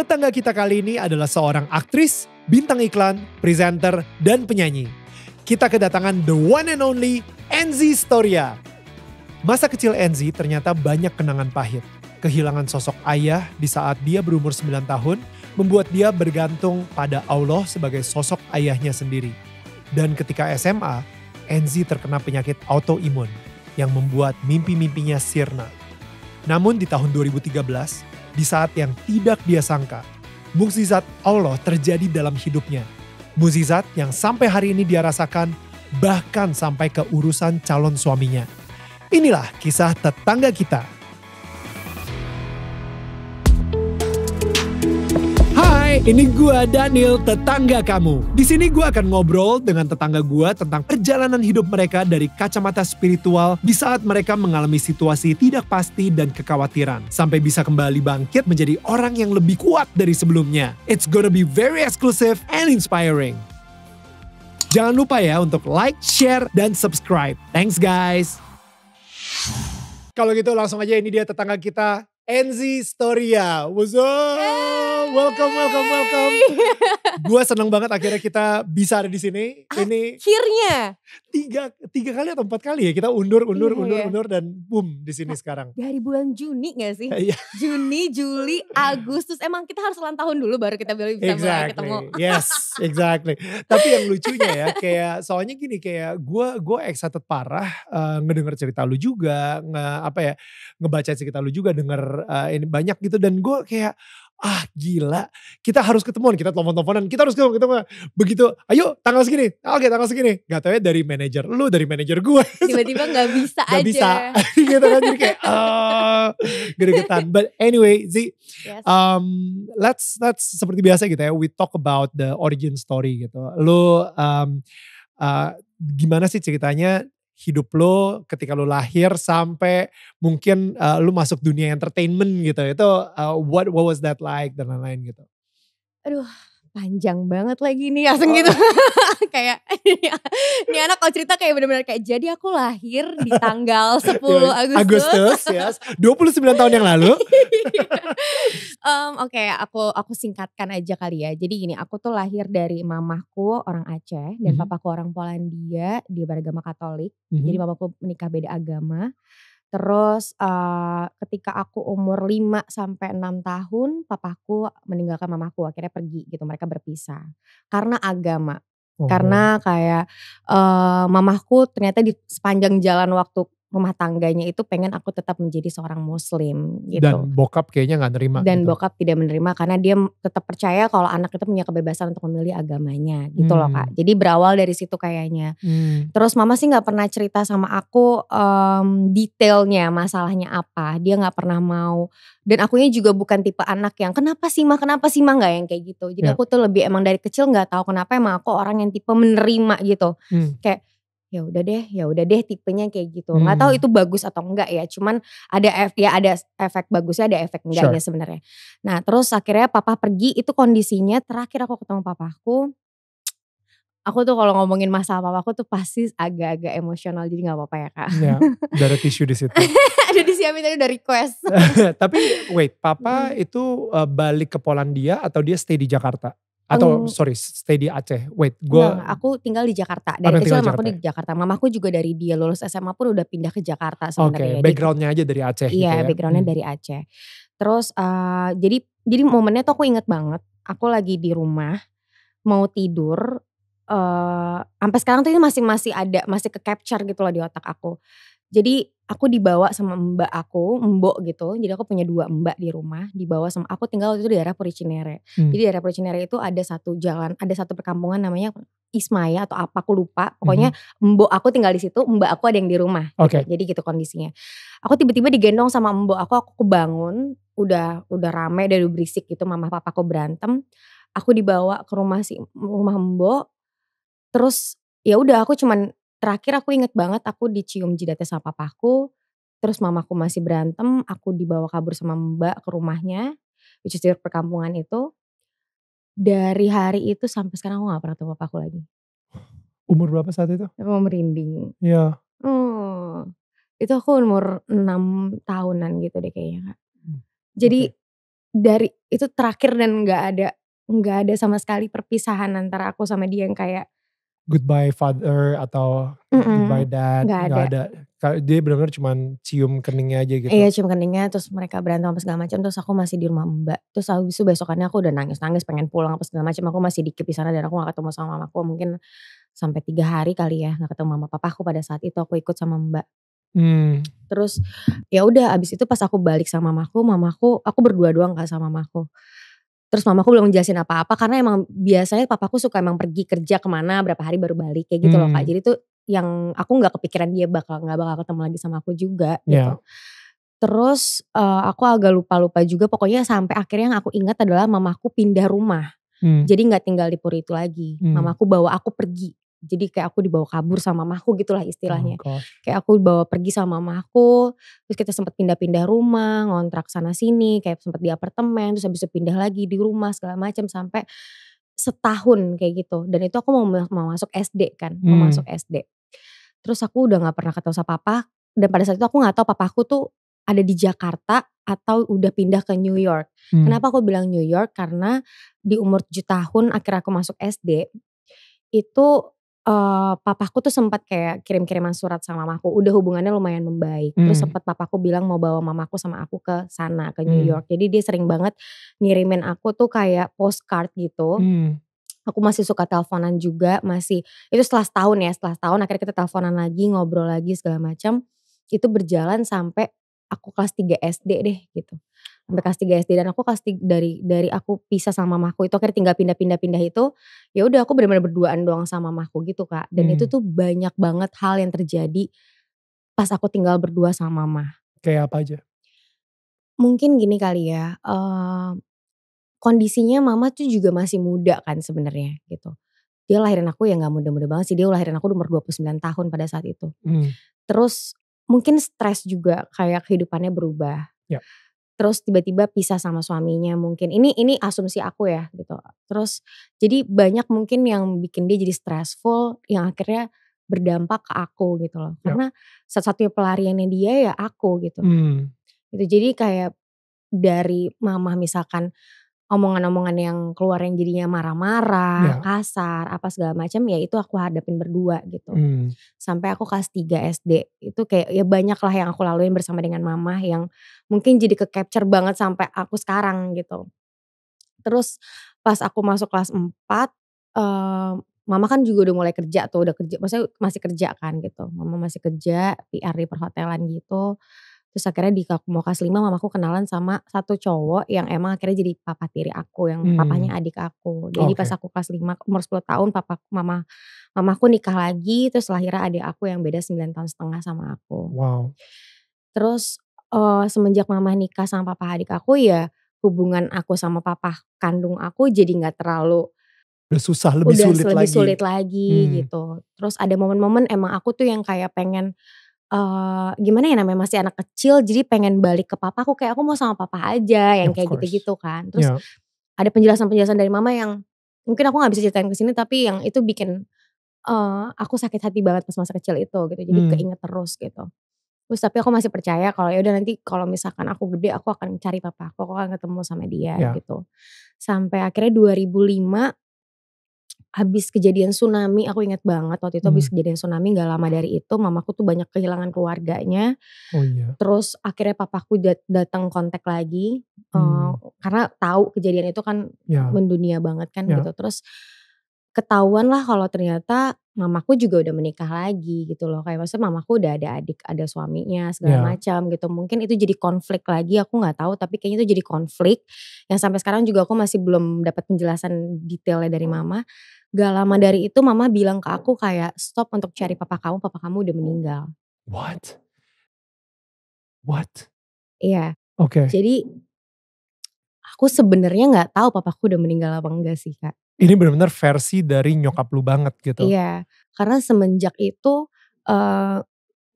Tetangga kita kali ini adalah seorang aktris, bintang iklan, presenter, dan penyanyi. Kita kedatangan the one and only Enzi Storia. Masa kecil Enzi ternyata banyak kenangan pahit. Kehilangan sosok ayah di saat dia berumur 9 tahun membuat dia bergantung pada Allah sebagai sosok ayahnya sendiri. Dan ketika SMA, Enzi terkena penyakit autoimun yang membuat mimpi-mimpinya sirna. Namun di tahun 2013, di saat yang tidak dia sangka. Mukjizat Allah terjadi dalam hidupnya. Mukjizat yang sampai hari ini dia rasakan bahkan sampai ke urusan calon suaminya. Inilah kisah tetangga kita ini gua Daniel, tetangga kamu. Di sini gua akan ngobrol dengan tetangga gua tentang perjalanan hidup mereka dari kacamata spiritual di saat mereka mengalami situasi tidak pasti dan kekhawatiran sampai bisa kembali bangkit menjadi orang yang lebih kuat dari sebelumnya. It's gonna be very exclusive and inspiring. Jangan lupa ya untuk like, share, dan subscribe. Thanks guys. Kalau gitu langsung aja ini dia tetangga kita, Enzi Storia. What's up? Hey welcome, welcome, welcome. Gue seneng banget akhirnya kita bisa ada di sini. Ini akhirnya tiga tiga kali atau empat kali ya kita undur, undur, iya, undur, iya. undur dan boom di sini nah, sekarang. Dari bulan Juni gak sih? Iya. Juni, Juli, Agustus. Emang kita harus ulang tahun dulu baru kita bisa exactly. mulai ketemu. Yes, exactly. Tapi yang lucunya ya kayak soalnya gini kayak gue gue excited parah uh, ngedenger cerita lu juga nge apa ya ngebaca cerita lu juga denger uh, ini banyak gitu dan gue kayak ah gila kita harus ketemuan kita telepon teleponan kita harus ketemu ketemu begitu ayo tanggal segini ah, oke tanggal segini gak tau ya dari manajer lu dari manajer gue tiba-tiba gak bisa gak aja bisa gitu kan jadi kayak uh, gregetan but anyway Z yes. um, let's let's seperti biasa gitu ya we talk about the origin story gitu lu um, uh, gimana sih ceritanya hidup lo ketika lo lahir sampai mungkin uh, lo masuk dunia entertainment gitu itu uh, what what was that like dan lain-lain gitu aduh panjang banget lagi nih langsung gitu. oh. gitu kayak iya. ini anak kalau cerita kayak benar-benar kayak jadi aku lahir di tanggal 10 iya. Agustus Agustus yes ya. 29 tahun yang lalu um, oke okay, aku aku singkatkan aja kali ya jadi gini aku tuh lahir dari mamahku orang Aceh dan mm -hmm. papaku orang Polandia dia beragama Katolik mm -hmm. jadi papaku mhm. menikah beda agama Terus uh, ketika aku umur 5 sampai 6 tahun papaku meninggalkan mamaku akhirnya pergi gitu mereka berpisah, karena agama. Oh. Karena kayak, uh, mamahku ternyata di sepanjang jalan waktu rumah tangganya itu pengen aku tetap menjadi seorang muslim gitu. Dan bokap kayaknya gak nerima. Dan gitu. bokap tidak menerima karena dia tetap percaya kalau anak itu punya kebebasan untuk memilih agamanya gitu hmm. loh kak. Hmm. Jadi berawal dari situ kayaknya. Hmm. Terus mama sih gak pernah cerita sama aku um, detailnya masalahnya apa. Dia gak pernah mau. Dan akunya juga bukan tipe anak yang kenapa sih mah kenapa sih mah gak yang kayak gitu. Jadi ya. aku tuh lebih emang dari kecil gak tahu kenapa emang aku orang yang tipe menerima gitu. Hmm. Kayak ya udah deh ya udah deh tipenya kayak gitu nggak hmm. tahu itu bagus atau enggak ya cuman ada ef ya ada efek bagusnya ada efek enggaknya sure. sebenarnya nah terus akhirnya papa pergi itu kondisinya terakhir aku ketemu papaku aku tuh kalau ngomongin masalah papaku tuh pasti agak-agak emosional jadi nggak apa-apa ya kak ya, ada tisu di situ ada di disiapin tadi udah request tapi wait papa hmm. itu eh, balik ke Polandia atau dia stay di Jakarta atau um, sorry stay di Aceh. Wait, gue. aku tinggal di Jakarta. Dari oh, kecil mamaku di Jakarta. Mama aku juga dari dia lulus SMA pun udah pindah ke Jakarta sama Oke, okay, backgroundnya aja dari Aceh. Gitu iya, gitu ya. backgroundnya hmm. dari Aceh. Terus uh, jadi jadi momennya tuh aku inget banget. Aku lagi di rumah mau tidur. Uh, sampai sekarang tuh ini masih masih ada masih ke capture gitu loh di otak aku. Jadi aku dibawa sama mbak aku, mbok gitu. Jadi aku punya dua mbak di rumah, dibawa sama aku tinggal waktu itu di daerah Puricinere. Hmm. Jadi daerah Puricinere itu ada satu jalan, ada satu perkampungan namanya Ismaya atau apa aku lupa. Pokoknya hmm. mbok aku tinggal di situ, mbak aku ada yang di rumah. Okay. Gitu. Jadi gitu kondisinya. Aku tiba-tiba digendong sama mbok aku, aku kebangun. udah udah rame, udah berisik gitu, mama Papa aku berantem. Aku dibawa ke rumah si rumah mbok. Terus ya udah aku cuman terakhir aku inget banget aku dicium jidatnya sama papaku, terus mamaku masih berantem, aku dibawa kabur sama mbak ke rumahnya, which is perkampungan itu. Dari hari itu sampai sekarang aku gak pernah ketemu papaku lagi. Umur berapa saat itu? Aku merinding. Iya. Hmm, itu aku umur 6 tahunan gitu deh kayaknya Hmm. Jadi okay. dari itu terakhir dan gak ada nggak ada sama sekali perpisahan antara aku sama dia yang kayak goodbye father atau mm -mm. goodbye dad nggak ada. ada dia benar-benar cuma cium keningnya aja gitu. Iya cium keningnya terus mereka berantem apa segala macam terus aku masih di rumah mbak terus habis itu besokannya aku udah nangis-nangis pengen pulang apa segala macam aku masih di sana dan aku gak ketemu sama mamaku mungkin sampai tiga hari kali ya nggak ketemu mama Aku pada saat itu aku ikut sama mbak. Hmm. Terus ya udah abis itu pas aku balik sama mamaku, mamaku aku berdua doang gak sama mamaku. Terus mamaku belum jelasin apa-apa karena emang biasanya papaku suka emang pergi kerja kemana berapa hari baru balik kayak gitu hmm. loh kak. Hmm. Jadi tuh yang aku nggak kepikiran dia bakal nggak bakal ketemu lagi sama aku juga yeah. gitu. Ya. Terus uh, aku agak lupa-lupa juga pokoknya sampai akhirnya yang aku ingat adalah mamaku pindah rumah. Hmm. Jadi nggak tinggal di Puri itu lagi. Hmm. Mamaku bawa aku pergi jadi kayak aku dibawa kabur sama mamaku gitulah istilahnya. Oh, kayak aku dibawa pergi sama mamaku, terus kita sempat pindah-pindah rumah, ngontrak sana sini, kayak sempat di apartemen, terus habis itu pindah lagi di rumah segala macam sampai setahun kayak gitu. Dan itu aku mau mau masuk SD kan, mau hmm. masuk SD. Terus aku udah nggak pernah ketemu sama papa dan pada saat itu aku nggak tahu papaku tuh ada di Jakarta atau udah pindah ke New York. Hmm. Kenapa aku bilang New York? Karena di umur 7 tahun akhir aku masuk SD itu uh, papaku tuh sempat kayak kirim-kiriman surat sama mamaku, udah hubungannya lumayan membaik. Terus hmm. sempat papaku bilang mau bawa mamaku sama aku ke sana, ke New hmm. York. Jadi dia sering banget ngirimin aku tuh kayak postcard gitu. Hmm. Aku masih suka teleponan juga, masih itu setelah tahun ya, setelah tahun akhirnya kita teleponan lagi, ngobrol lagi segala macam. Itu berjalan sampai aku kelas 3 SD deh gitu sampai kelas 3 SD dan aku kelas dari dari aku pisah sama mamaku itu akhirnya tinggal pindah-pindah-pindah itu ya udah aku benar-benar berduaan doang sama mamaku gitu kak dan hmm. itu tuh banyak banget hal yang terjadi pas aku tinggal berdua sama mama kayak apa aja mungkin gini kali ya uh, kondisinya mama tuh juga masih muda kan sebenarnya gitu dia lahirin aku ya nggak muda-muda banget sih dia lahirin aku umur 29 tahun pada saat itu hmm. terus mungkin stres juga kayak kehidupannya berubah ya terus tiba-tiba pisah sama suaminya mungkin ini ini asumsi aku ya gitu terus jadi banyak mungkin yang bikin dia jadi stressful yang akhirnya berdampak ke aku gitu loh ya. karena satu-satunya pelariannya dia ya aku gitu hmm. gitu jadi kayak dari mama misalkan omongan-omongan yang keluar yang jadinya marah-marah, yeah. kasar, apa segala macam ya itu aku hadapin berdua gitu. Hmm. Sampai aku kelas 3 SD itu kayak ya banyak lah yang aku laluin bersama dengan mama yang mungkin jadi ke capture banget sampai aku sekarang gitu. Terus pas aku masuk kelas 4 um, eh, mama kan juga udah mulai kerja tuh, udah kerja, maksudnya masih kerja kan gitu. Mama masih kerja PR di perhotelan gitu Terus akhirnya di mau kelas 5 mamaku kenalan sama satu cowok yang emang akhirnya jadi papa tiri aku yang hmm. papanya adik aku. Jadi okay. pas aku kelas lima, umur 10 tahun papa mama mamaku nikah lagi terus lahirnya adik aku yang beda 9 tahun setengah sama aku. Wow. Terus uh, semenjak mama nikah sama papa adik aku ya hubungan aku sama papa kandung aku jadi nggak terlalu udah susah lebih udah sulit lebih lagi. sulit lagi hmm. gitu. Terus ada momen-momen emang aku tuh yang kayak pengen uh, gimana ya namanya masih anak kecil jadi pengen balik ke papa aku kayak aku mau sama papa aja yang Of kayak gitu-gitu kan. Terus yeah. ada penjelasan-penjelasan dari mama yang mungkin aku nggak bisa ceritain ke sini tapi yang itu bikin, uh, aku sakit hati banget pas masa kecil itu gitu jadi Hmm. keinget terus gitu. Terus tapi aku masih percaya kalau ya udah nanti kalau misalkan aku gede aku akan cari papa aku, aku akan ketemu sama dia yeah. gitu. Sampai akhirnya 2005 habis kejadian tsunami aku ingat banget waktu itu habis hmm. kejadian tsunami nggak lama dari itu mamaku tuh banyak kehilangan keluarganya oh, iya. terus akhirnya papaku dat datang kontak lagi eh, hmm. uh, karena tahu kejadian itu kan yeah. mendunia banget kan yeah. gitu terus ketahuan lah kalau ternyata mamaku juga udah menikah lagi gitu loh kayak maksudnya mamaku udah ada adik ada suaminya segala yeah. macam gitu mungkin itu jadi konflik lagi aku nggak tahu tapi kayaknya itu jadi konflik yang sampai sekarang juga aku masih belum dapat penjelasan detailnya dari mama Gak lama dari itu mama bilang ke aku kayak stop untuk cari papa kamu, papa kamu udah meninggal. What? What? Iya. Oke. Okay. Jadi aku sebenarnya nggak tahu aku udah meninggal apa enggak sih kak. Ini benar-benar versi dari nyokap lu banget gitu. Iya, karena semenjak itu uh,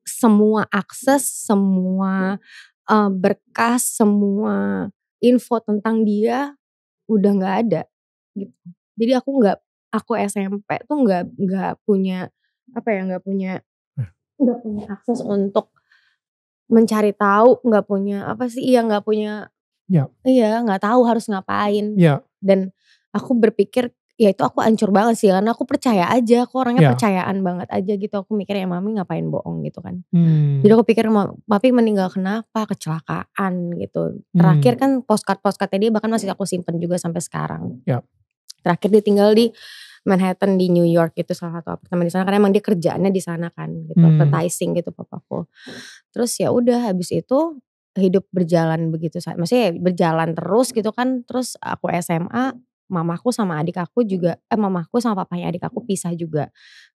semua akses, semua uh, berkas, semua info tentang dia udah nggak ada gitu. Jadi aku nggak aku SMP tuh nggak nggak punya apa ya nggak punya eh. nggak punya akses untuk mencari tahu nggak punya apa sih iya nggak punya ya. iya nggak tahu harus ngapain ya. dan aku berpikir ya itu aku ancur banget sih karena aku percaya aja aku orangnya ya. percayaan banget aja gitu aku mikir ya mami ngapain bohong gitu kan hmm. jadi aku pikir papi meninggal kenapa kecelakaan gitu terakhir hmm. kan postcard postcard tadi bahkan masih aku simpen juga sampai sekarang ya terakhir dia tinggal di Manhattan di New York itu salah satu apartemen di sana karena emang dia kerjaannya di sana kan gitu hmm. advertising gitu papaku terus ya udah habis itu hidup berjalan begitu saat maksudnya berjalan terus gitu kan terus aku SMA mamaku sama adik aku juga eh mamaku sama papanya adik aku pisah juga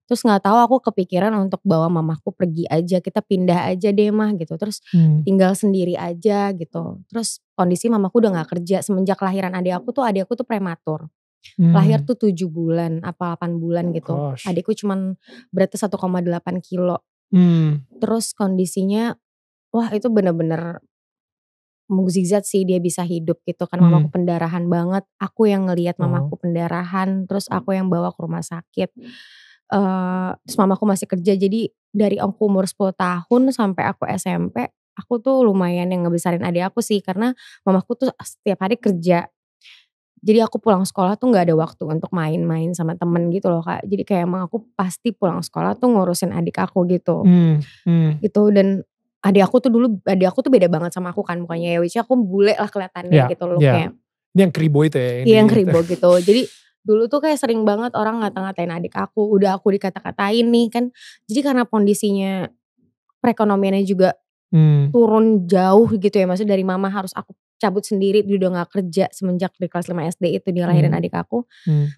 terus nggak tahu aku kepikiran untuk bawa mamaku pergi aja kita pindah aja deh mah gitu terus hmm. tinggal sendiri aja gitu terus kondisi mamaku udah nggak kerja semenjak lahiran adik aku tuh adik aku tuh prematur Hmm. Lahir tuh 7 bulan apa 8 bulan oh, gitu. Gosh. Adikku cuman beratnya 1,8 kilo. Hmm. Terus kondisinya wah itu bener-bener mukjizat sih dia bisa hidup gitu kan hmm. mamaku pendarahan banget. Aku yang ngelihat mamaku oh. pendarahan, terus aku yang bawa ke rumah sakit. Uh, terus mamaku masih kerja jadi dari aku umur 10 tahun sampai aku SMP aku tuh lumayan yang ngebesarin adik aku sih karena mamaku tuh setiap hari kerja jadi aku pulang sekolah tuh nggak ada waktu untuk main-main sama temen gitu loh kak jadi kayak emang aku pasti pulang sekolah tuh ngurusin adik aku gitu hmm, hmm. gitu dan adik aku tuh dulu adik aku tuh beda banget sama aku kan mukanya ya which aku bule lah kelihatannya yeah, gitu loh yeah. kayak ini yang kribo itu ya iya yang kribo gitu, gitu. jadi dulu tuh kayak sering banget orang ngata-ngatain adik aku udah aku dikata-katain nih kan jadi karena kondisinya perekonomiannya juga hmm. turun jauh gitu ya maksudnya dari mama harus aku cabut sendiri dia udah gak kerja semenjak di kelas 5 SD itu dia lahirin hmm. adik aku hmm.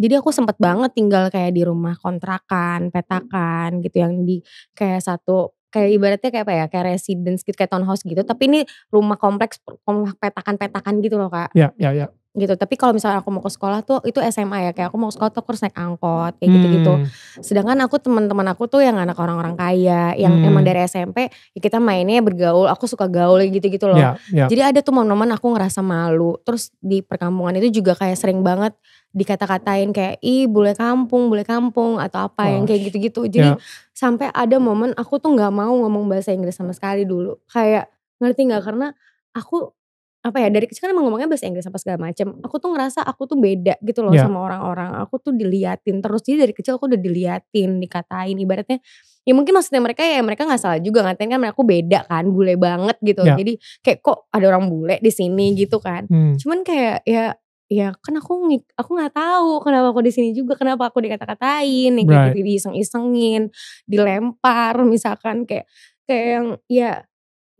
jadi aku sempet banget tinggal kayak di rumah kontrakan hmm. petakan gitu yang di kayak satu kayak ibaratnya kayak apa ya kayak residence gitu kayak townhouse gitu tapi ini rumah kompleks rumah petakan-petakan gitu loh kak ya iya ya, ya gitu. Tapi kalau misalnya aku mau ke sekolah tuh itu SMA ya kayak aku mau ke sekolah tuh aku harus naik angkot kayak gitu-gitu. Hmm. Sedangkan aku teman-teman aku tuh yang anak orang-orang kaya yang hmm. emang dari SMP ya kita mainnya bergaul, aku suka gaul gitu-gitu loh. Yeah, yeah. Jadi ada tuh momen-momen aku ngerasa malu. Terus di perkampungan itu juga kayak sering banget dikata-katain kayak ih bule kampung, bule kampung atau apa oh. yang kayak gitu-gitu. Jadi yeah. sampai ada momen aku tuh nggak mau ngomong bahasa Inggris sama sekali dulu. Kayak ngerti nggak karena aku apa ya dari kecil kan emang ngomongnya bahasa Inggris apa segala macam. Aku tuh ngerasa aku tuh beda gitu loh yeah. sama orang-orang. Aku tuh diliatin terus jadi dari kecil aku udah diliatin, dikatain ibaratnya ya mungkin maksudnya mereka ya mereka nggak salah juga ngatain kan aku beda kan bule banget gitu. Yeah. Jadi kayak kok ada orang bule di sini gitu kan. Hmm. Cuman kayak ya ya kan aku aku nggak tahu kenapa aku di sini juga kenapa aku dikata-katain right. kayak gitu diiseng-isengin dilempar misalkan kayak kayak yang ya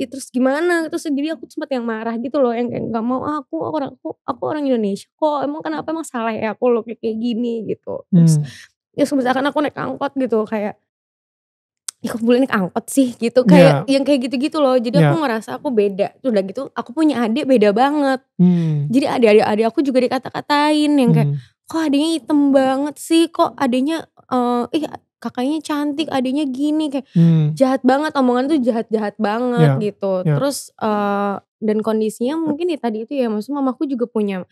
ya terus gimana terus jadi aku sempat yang marah gitu loh yang kayak nggak mau ah, aku, orang aku, aku orang Indonesia kok emang kenapa emang salah ya aku loh kayak, gini gitu terus hmm. ya misalkan aku naik angkot gitu kayak ya kok boleh naik angkot sih gitu kayak yeah. yang kayak gitu-gitu loh jadi yeah. aku ya. ngerasa aku beda tuh udah gitu aku punya adik beda banget hmm. jadi adik-adik adik aku juga dikata-katain yang kayak hmm. kok adiknya hitam banget sih kok adiknya eh uh, kakaknya cantik, adiknya gini kayak hmm. jahat banget omongan tuh jahat-jahat banget yeah. gitu. Yeah. Terus uh, dan kondisinya mungkin ya tadi itu ya maksud mamaku juga punya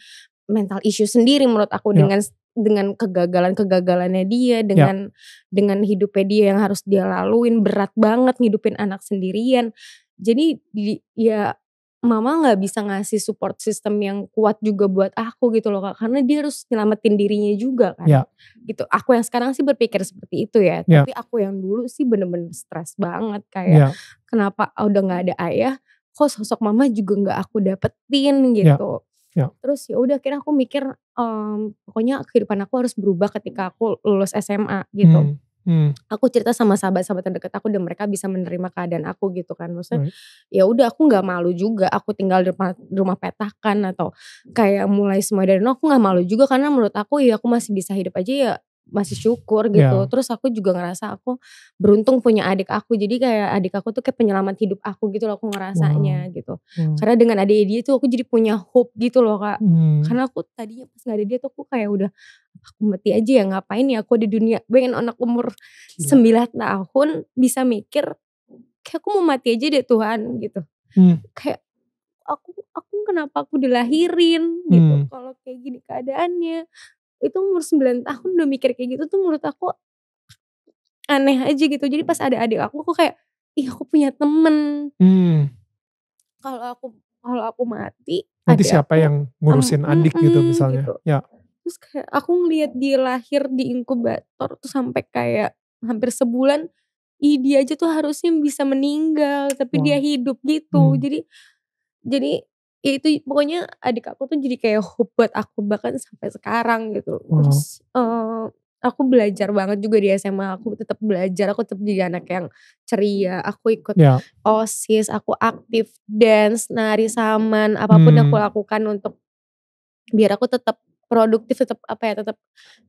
mental issue sendiri menurut aku yeah. dengan dengan kegagalan-kegagalannya dia, ya. dengan yeah. dengan hidupnya dia yang harus dia laluin berat banget ngidupin anak sendirian. Jadi di, ya mama nggak bisa ngasih support system yang kuat juga buat aku gitu loh kak karena dia harus nyelamatin dirinya juga kan yeah. gitu aku yang sekarang sih berpikir seperti itu ya yeah. tapi aku yang dulu sih bener-bener stres banget kayak yeah. Ya. kenapa ah, udah nggak ada ayah kok sosok mama juga nggak aku dapetin ya. gitu yeah. Yeah. terus ya udah akhirnya aku mikir um, pokoknya kehidupan aku harus berubah ketika aku lulus SMA gitu hmm Hmm. Aku cerita sama sahabat-sahabat terdekat aku dan mereka bisa menerima keadaan aku gitu kan. Maksudnya right. ya udah aku nggak malu juga aku tinggal di rumah, di rumah petakan atau kayak mulai semua dari nol aku nggak malu juga karena menurut aku ya aku masih bisa hidup aja ya masih syukur ya. gitu. Yeah. Terus aku juga ngerasa aku beruntung punya adik aku. Jadi kayak adik aku tuh kayak penyelamat hidup aku gitu loh aku ngerasanya wow. gitu. Hmm. Karena dengan adik dia tuh aku jadi punya hope gitu loh Kak. Hmm. Karena aku tadinya pas gak ada dia tuh aku kayak udah aku mati aja ya ngapain ya aku di dunia. Pengen anak umur iya. sembilan 9 tahun bisa mikir kayak aku mau mati aja deh Tuhan gitu. Hmm. Kayak aku aku kenapa aku dilahirin gitu hmm. kalau kayak gini keadaannya itu umur 9 tahun udah mikir kayak gitu tuh menurut aku aneh aja gitu jadi pas ada adik aku aku kayak ih aku punya temen hmm. kalau aku kalau aku mati nanti siapa aku, yang ngurusin um, adik gitu misalnya gitu. ya terus kayak aku ngelihat dia lahir di inkubator tuh sampai kayak hampir sebulan ih dia aja tuh harusnya bisa meninggal tapi wow. dia hidup gitu hmm. jadi jadi Ya itu pokoknya adik aku tuh jadi kayak hope buat aku bahkan sampai sekarang gitu terus uh, aku belajar banget juga di SMA aku tetap belajar aku tetap jadi anak yang ceria aku ikut yeah. osis aku aktif dance nari hmm. saman apapun hmm. aku lakukan untuk biar aku tetap produktif tetap apa ya tetap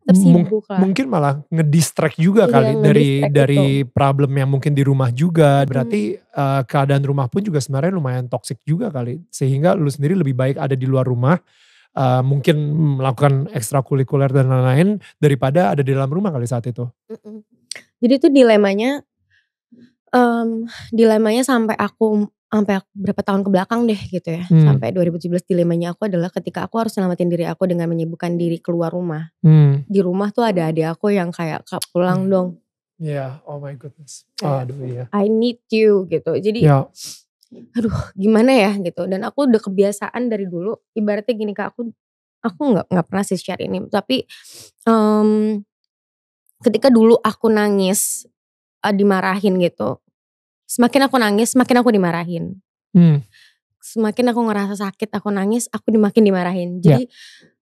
tetap sibuk lah. Mungkin malah ngedistract juga iya, kali dari dari gitu. problem yang mungkin di rumah juga. Berarti hmm. uh, keadaan rumah pun juga sebenarnya lumayan toksik juga kali. Sehingga lu sendiri lebih baik ada di luar rumah uh, mungkin melakukan ekstrakurikuler dan lain-lain daripada ada di dalam rumah kali saat itu. Jadi itu dilemanya um, dilemanya sampai aku sampai berapa tahun ke belakang deh gitu ya. Hmm. Sampai 2017 dilemanya aku adalah ketika aku harus selamatin diri aku dengan menyibukkan diri keluar rumah. Hmm. Di rumah tuh ada adik aku yang kayak Kak pulang hmm. dong. Ya, yeah, oh my goodness. aduh ya. Yeah. Iya. I need you gitu. Jadi yeah. aduh gimana ya gitu. Dan aku udah kebiasaan dari dulu ibaratnya gini Kak, aku aku nggak nggak pernah sih share ini, tapi um, ketika dulu aku nangis eh, dimarahin gitu semakin aku nangis semakin aku dimarahin hmm. semakin aku ngerasa sakit aku nangis aku makin dimarahin ya. jadi yeah.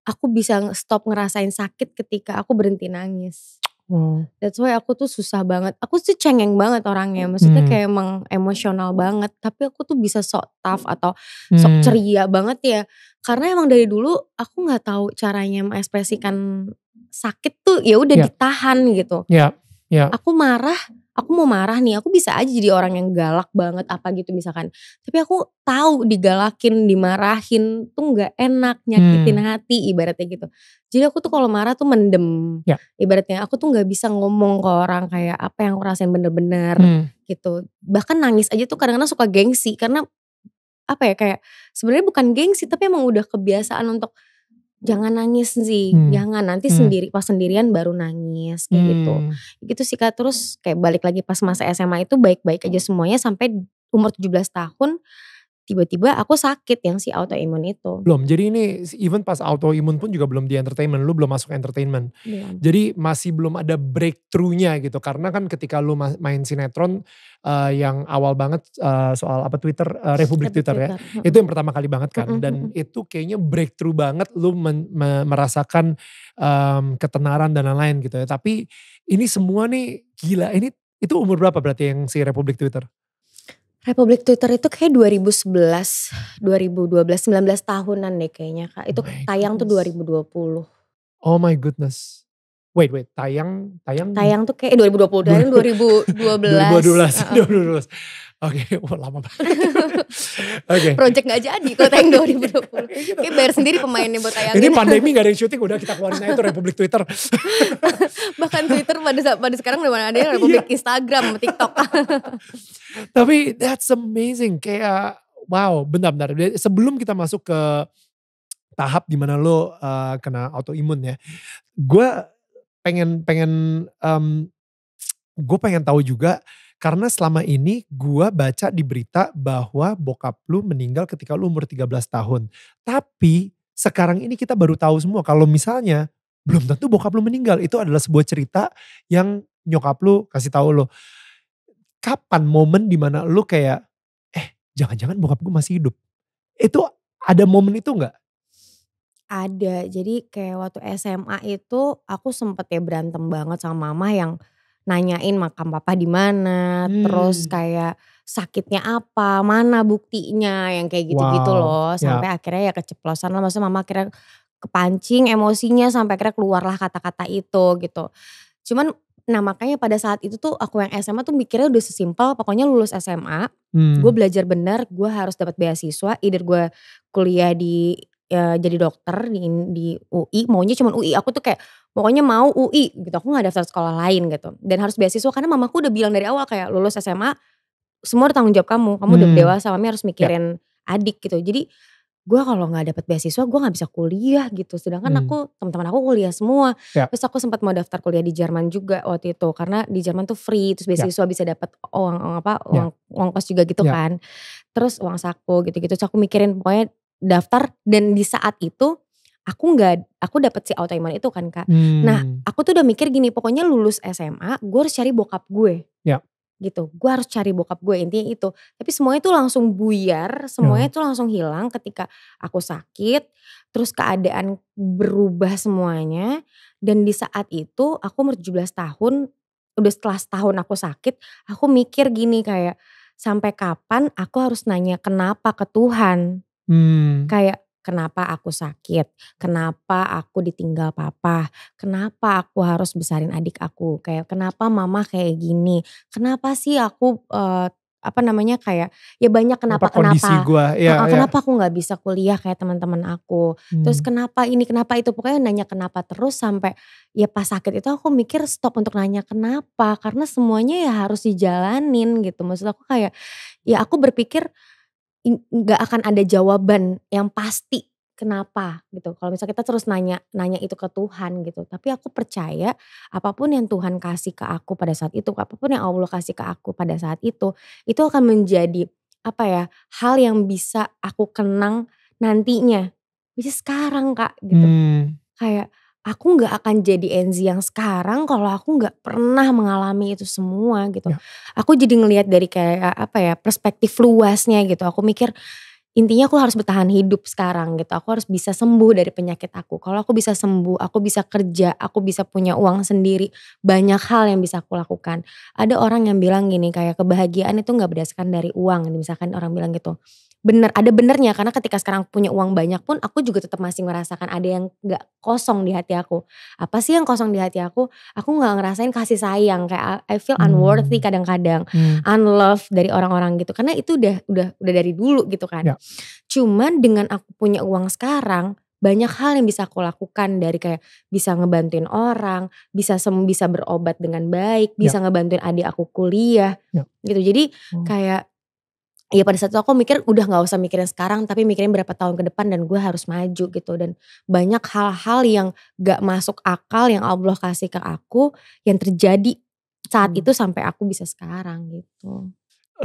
aku bisa stop ngerasain sakit ketika aku berhenti nangis Hmm. That's why aku tuh susah banget. Aku sih cengeng banget orangnya. Maksudnya hmm. kayak emang emosional banget. Tapi aku tuh bisa sok tough atau sok hmm. ceria banget ya. Karena emang dari dulu aku nggak tahu caranya mengekspresikan sakit tuh ya udah yeah. ditahan gitu. Ya. Yeah. Yeah. Aku marah aku mau marah nih aku bisa aja jadi orang yang galak banget apa gitu misalkan tapi aku tahu digalakin dimarahin tuh nggak enak nyakitin hmm. hati ibaratnya gitu jadi aku tuh kalau marah tuh mendem ya. ibaratnya aku tuh nggak bisa ngomong ke orang kayak apa yang aku rasain bener-bener hmm. gitu bahkan nangis aja tuh kadang-kadang suka gengsi karena apa ya kayak sebenarnya bukan gengsi tapi emang udah kebiasaan untuk jangan nangis sih hmm. jangan nanti hmm. sendiri pas sendirian baru nangis kayak hmm. gitu gitu sih kak terus kayak balik lagi pas masa SMA itu baik-baik aja semuanya sampai umur 17 tahun tiba-tiba aku sakit yang si autoimun itu. Belum, jadi ini even pas autoimun pun juga belum di entertainment, lu belum masuk entertainment. Belum. Jadi masih belum ada breakthrough-nya gitu, karena kan ketika lu main sinetron uh, yang awal banget uh, soal apa Twitter, uh, Republik, Twitter, ya, Twitter ya, itu yang pertama kali banget kan, dan itu kayaknya breakthrough banget lu men, me, merasakan um, ketenaran dan lain-lain gitu ya, tapi ini semua nih gila, ini itu umur berapa berarti yang si Republik Twitter? Republik Twitter itu kayak 2011, 2012, 19 tahunan deh kayaknya kak. Itu oh tayang goodness. tuh 2020. Oh my goodness. Wait, wait, tayang, tayang. Tayang tuh kayak 2020, tayang 2012. 2012, 2012. Oke, okay. wah lama banget. Oke. okay. Project gak jadi kalau tayang 2020. Iya kayak bayar sendiri pemainnya buat tayang. Ini pandemi gak ada yang syuting, udah kita keluarin aja tuh Republik Twitter. Bahkan Twitter pada, pada sekarang udah mana ada yang Republik iya. Instagram, TikTok. Tapi that's amazing. Kayak wow, benar-benar. Sebelum kita masuk ke tahap dimana lo uh, kena autoimun ya. Gue pengen pengen um, gue pengen tahu juga karena selama ini gue baca di berita bahwa bokap lu meninggal ketika lu umur 13 tahun. Tapi sekarang ini kita baru tahu semua kalau misalnya belum tentu bokap lu meninggal. Itu adalah sebuah cerita yang nyokap lu kasih tahu lu. Kapan momen dimana lu kayak eh jangan-jangan bokap gue masih hidup. Itu ada momen itu nggak? Ada. Jadi kayak waktu SMA itu aku sempet ya berantem banget sama mama yang nanyain makam papa di mana, hmm. terus kayak sakitnya apa, mana buktinya, yang kayak gitu-gitu wow. loh. Ya. Sampai yeah. akhirnya ya keceplosan lah, maksudnya mama akhirnya kepancing emosinya sampai akhirnya keluarlah kata-kata itu gitu. Cuman nah makanya pada saat itu tuh aku yang SMA tuh mikirnya udah sesimpel pokoknya lulus SMA, hmm. gue belajar bener, gue harus dapat beasiswa, either gue kuliah di ya, jadi dokter di, di UI, maunya cuman UI. Aku tuh kayak pokoknya mau UI gitu aku nggak daftar sekolah lain gitu dan harus beasiswa karena mamaku udah bilang dari awal kayak lulus SMA semua tanggung jawab kamu kamu hmm. udah dewasa mami harus ya. mikirin ya. adik gitu jadi gue kalau nggak dapet beasiswa gue nggak bisa kuliah gitu sedangkan hmm. aku teman-teman aku kuliah semua ya. terus aku sempat mau daftar kuliah di Jerman juga waktu itu karena di Jerman tuh free terus ya. beasiswa ya. bisa dapat uang, uang apa ya. uang ya. uang kos juga gitu ya. kan terus uang saku gitu-gitu terus aku mikirin pokoknya daftar dan di saat itu aku nggak aku dapat si autoimun itu kan kak. Nah, hmm. Nah aku tuh udah mikir gini pokoknya lulus SMA gue harus cari bokap gue. Ya. Gitu, gue harus cari bokap gue intinya itu. Tapi semuanya tuh langsung buyar, semuanya ya. tuh langsung hilang ketika aku sakit, terus keadaan berubah semuanya. Dan di saat itu aku umur 17 tahun, udah setelah setahun aku sakit, aku mikir gini kayak sampai kapan aku harus nanya kenapa ke Tuhan. Hmm. Kayak Kenapa aku sakit? Kenapa aku ditinggal papa? Kenapa aku harus besarin adik aku? Kayak kenapa mama kayak gini? Kenapa sih aku uh, apa namanya kayak ya banyak kenapa kenapa kenapa, gua, ya, nah, ya. kenapa aku nggak bisa kuliah kayak teman-teman aku hmm. terus kenapa ini kenapa itu pokoknya nanya kenapa terus sampai ya pas sakit itu aku mikir stop untuk nanya kenapa karena semuanya ya harus dijalanin gitu maksud aku kayak ya aku berpikir nggak akan ada jawaban yang pasti kenapa gitu. Kalau misalnya kita terus nanya nanya itu ke Tuhan gitu. Tapi aku percaya apapun yang Tuhan kasih ke aku pada saat itu, apapun yang Allah kasih ke aku pada saat itu, itu akan menjadi apa ya? hal yang bisa aku kenang nantinya. Bisa sekarang Kak gitu. Hmm. Kayak aku nggak akan jadi Enzi yang sekarang kalau aku nggak pernah mengalami itu semua gitu. Ya. Aku jadi ngelihat dari kayak eh, apa ya perspektif luasnya gitu. Aku mikir intinya aku harus bertahan hidup sekarang gitu. Aku harus bisa sembuh dari penyakit aku. Kalau aku bisa sembuh, aku bisa kerja, aku bisa punya uang sendiri. Banyak hal yang bisa aku lakukan. Ada orang yang bilang gini kayak kebahagiaan itu nggak berdasarkan dari uang. Misalkan orang bilang gitu bener ada benernya karena ketika sekarang aku punya uang banyak pun aku juga tetap masih merasakan ada yang nggak kosong di hati aku apa sih yang kosong di hati aku aku nggak ngerasain kasih sayang kayak ah, I feel unworthy hmm. kadang-kadang hmm. unloved dari orang-orang gitu karena itu udah udah udah dari dulu gitu kan ya. cuman dengan aku punya uang sekarang banyak hal yang bisa aku lakukan dari kayak bisa ngebantuin orang, bisa sem bisa berobat dengan baik, ya. bisa ya. ngebantuin adik aku kuliah, ya. gitu. Jadi hmm. kayak ya pada saat itu aku mikir udah nggak usah mikirin sekarang tapi mikirin berapa tahun ke depan dan gue harus maju gitu dan banyak hal-hal yang gak masuk akal yang Allah kasih ke aku yang terjadi saat hmm. itu sampai aku bisa sekarang gitu.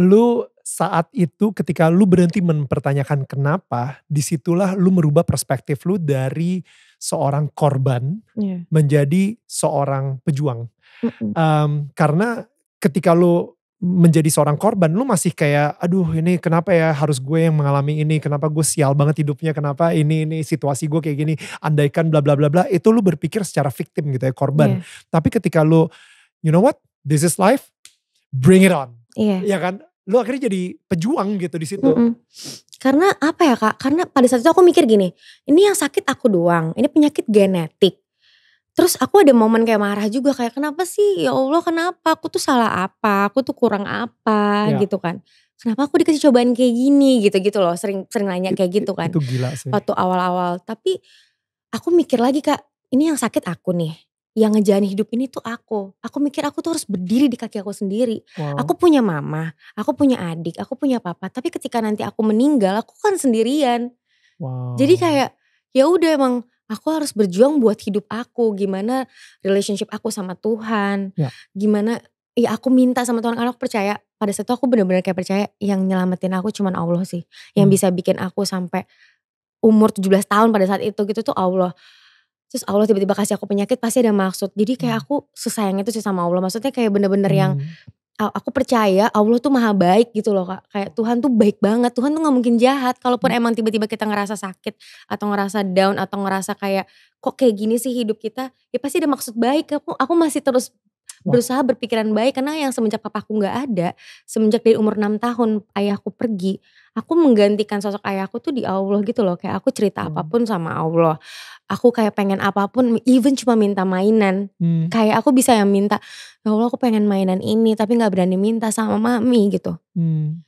Lu saat itu ketika lu berhenti mempertanyakan kenapa, disitulah lu merubah perspektif lu dari seorang korban yeah. menjadi seorang pejuang. Mm -mm. Um, karena ketika lu menjadi seorang korban lu masih kayak aduh ini kenapa ya harus gue yang mengalami ini kenapa gue sial banget hidupnya kenapa ini ini situasi gue kayak gini andaikan bla bla bla bla itu lu berpikir secara victim gitu ya korban yeah. tapi ketika lu you know what this is life bring it on yeah. ya iya kan lu akhirnya jadi pejuang gitu di situ mm hmm karena apa ya kak karena pada saat itu aku mikir gini ini yang sakit aku doang ini penyakit genetik Terus aku ada momen kayak marah juga kayak kenapa sih ya Allah kenapa aku tuh salah apa aku tuh kurang apa ya. gitu kan kenapa aku dikasih cobaan kayak gini gitu gitu loh sering sering nanya kayak gitu kan itu gila sih waktu awal-awal tapi aku mikir lagi kak ini yang sakit aku nih yang ngejalanin hidup ini tuh aku. Aku mikir aku tuh harus berdiri di kaki aku sendiri. Wow. Aku punya mama, aku punya adik, aku punya papa. Tapi ketika nanti aku meninggal, aku kan sendirian. Wow. Jadi kayak ya udah emang aku harus berjuang buat hidup aku, gimana relationship aku sama Tuhan, ya. gimana ya aku minta sama Tuhan karena aku percaya pada saat itu aku bener-bener kayak percaya yang nyelamatin aku cuman Allah sih, yang hmm. bisa bikin aku sampai umur 17 tahun pada saat itu gitu tuh Allah. Terus Allah tiba-tiba kasih aku penyakit pasti ada maksud. Jadi kayak hmm. aku sesayang itu sih sama Allah. Maksudnya kayak bener-bener hmm. yang aku percaya Allah tuh maha baik gitu loh kak. Kayak Tuhan tuh baik banget, Tuhan tuh gak mungkin jahat. Kalaupun hmm. emang tiba-tiba kita ngerasa sakit atau ngerasa down atau ngerasa kayak kok kayak gini sih hidup kita, ya pasti ada maksud baik. Aku, aku masih terus berusaha berpikiran baik karena yang semenjak papaku nggak ada semenjak dari umur 6 tahun ayahku pergi aku menggantikan sosok ayahku tuh di Allah gitu loh kayak aku cerita hmm. apapun sama Allah aku kayak pengen apapun even cuma minta mainan hmm. kayak aku bisa yang minta ya Allah aku pengen mainan ini tapi nggak berani minta sama mami gitu hmm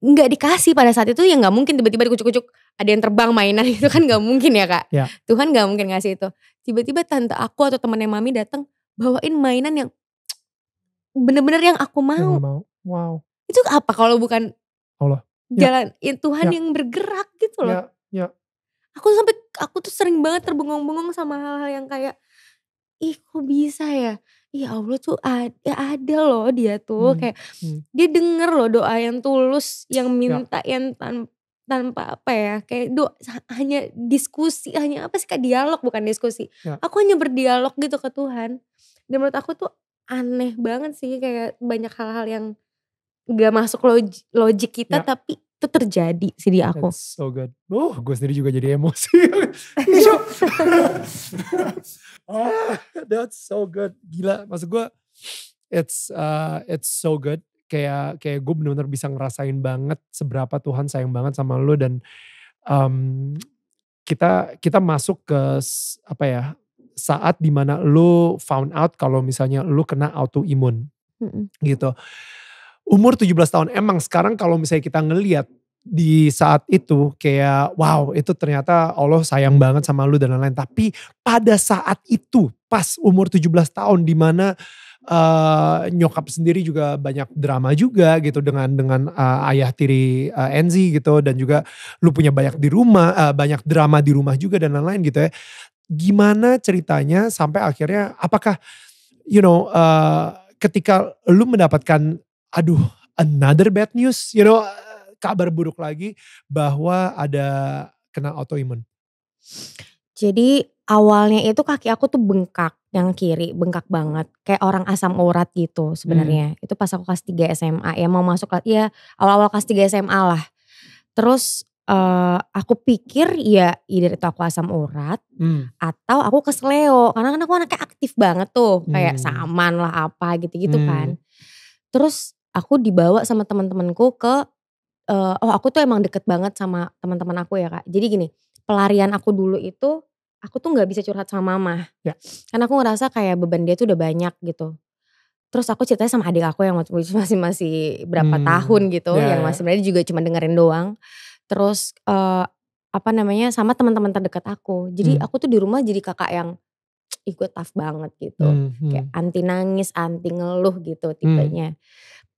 dikasih pada saat itu ya nggak mungkin tiba-tiba dikucuk-kucuk ada yang terbang mainan itu kan nggak mungkin ya kak yeah. Tuhan nggak mungkin ngasih itu tiba-tiba tante aku atau temennya mami datang bawain mainan yang bener-bener yang aku mau. Yang mau. Wow. Itu apa kalau bukan Allah. Ya. Jalan ya, Tuhan ya. yang bergerak gitu loh. Ya, ya. Aku sampai aku tuh sering banget terbengong-bengong sama hal-hal yang kayak ih kok bisa ya? Iya Allah tuh ada, ya ada loh dia tuh hmm, kayak hmm. dia denger loh doa yang tulus, yang ya. minta ya. yang tanpa tanpa apa ya kayak doa hanya diskusi hanya apa sih kayak dialog bukan diskusi ya. aku hanya berdialog gitu ke Tuhan dan menurut aku tuh aneh banget sih kayak banyak hal-hal yang gak masuk log logik kita yeah. tapi itu terjadi sih di aku. That's so good. Oh, uh, gue sendiri juga jadi emosi. oh, that's so good. Gila, maksud gue it's uh, it's so good. Kayak kayak gue benar-benar bisa ngerasain banget seberapa Tuhan sayang banget sama lo dan um, kita kita masuk ke apa ya saat dimana lu found out kalau misalnya lu kena autoimun hmm. gitu. Umur 17 tahun emang sekarang kalau misalnya kita ngeliat di saat itu kayak wow itu ternyata Allah sayang banget sama lu dan lain-lain. Tapi pada saat itu pas umur 17 tahun dimana uh, eh, nyokap sendiri juga banyak drama juga gitu dengan dengan uh, ayah tiri uh, Enzi gitu dan juga lu punya banyak di rumah uh, banyak drama di rumah juga dan lain-lain gitu ya gimana ceritanya sampai akhirnya apakah you know uh, ketika lu mendapatkan aduh another bad news you know eh, kabar buruk lagi bahwa ada kena autoimun. Jadi awalnya itu kaki aku tuh bengkak yang kiri bengkak banget kayak orang asam urat gitu sebenarnya hmm. itu pas aku kelas 3 SMA ya mau masuk ya awal-awal kelas 3 SMA lah terus Uh, aku pikir ya either itu aku asam urat hmm. atau aku kesleo karena kan aku anaknya aktif banget tuh hmm. kayak saman lah apa gitu-gitu hmm. kan. Terus aku dibawa sama teman-temanku ke uh, oh aku tuh emang deket banget sama teman-teman aku ya kak. Jadi gini pelarian aku dulu itu aku tuh nggak bisa curhat sama mama ya. karena aku ngerasa kayak beban dia tuh udah banyak gitu. Terus aku ceritanya sama adik aku yang masih masih berapa hmm. tahun gitu, ya. yang ya. masih sebenarnya juga cuma dengerin doang terus uh, apa namanya sama teman-teman terdekat aku jadi hmm. aku tuh di rumah jadi kakak yang ikut tough banget gitu hmm, kayak hmm. anti nangis anti ngeluh gitu hmm. tipenya hmm.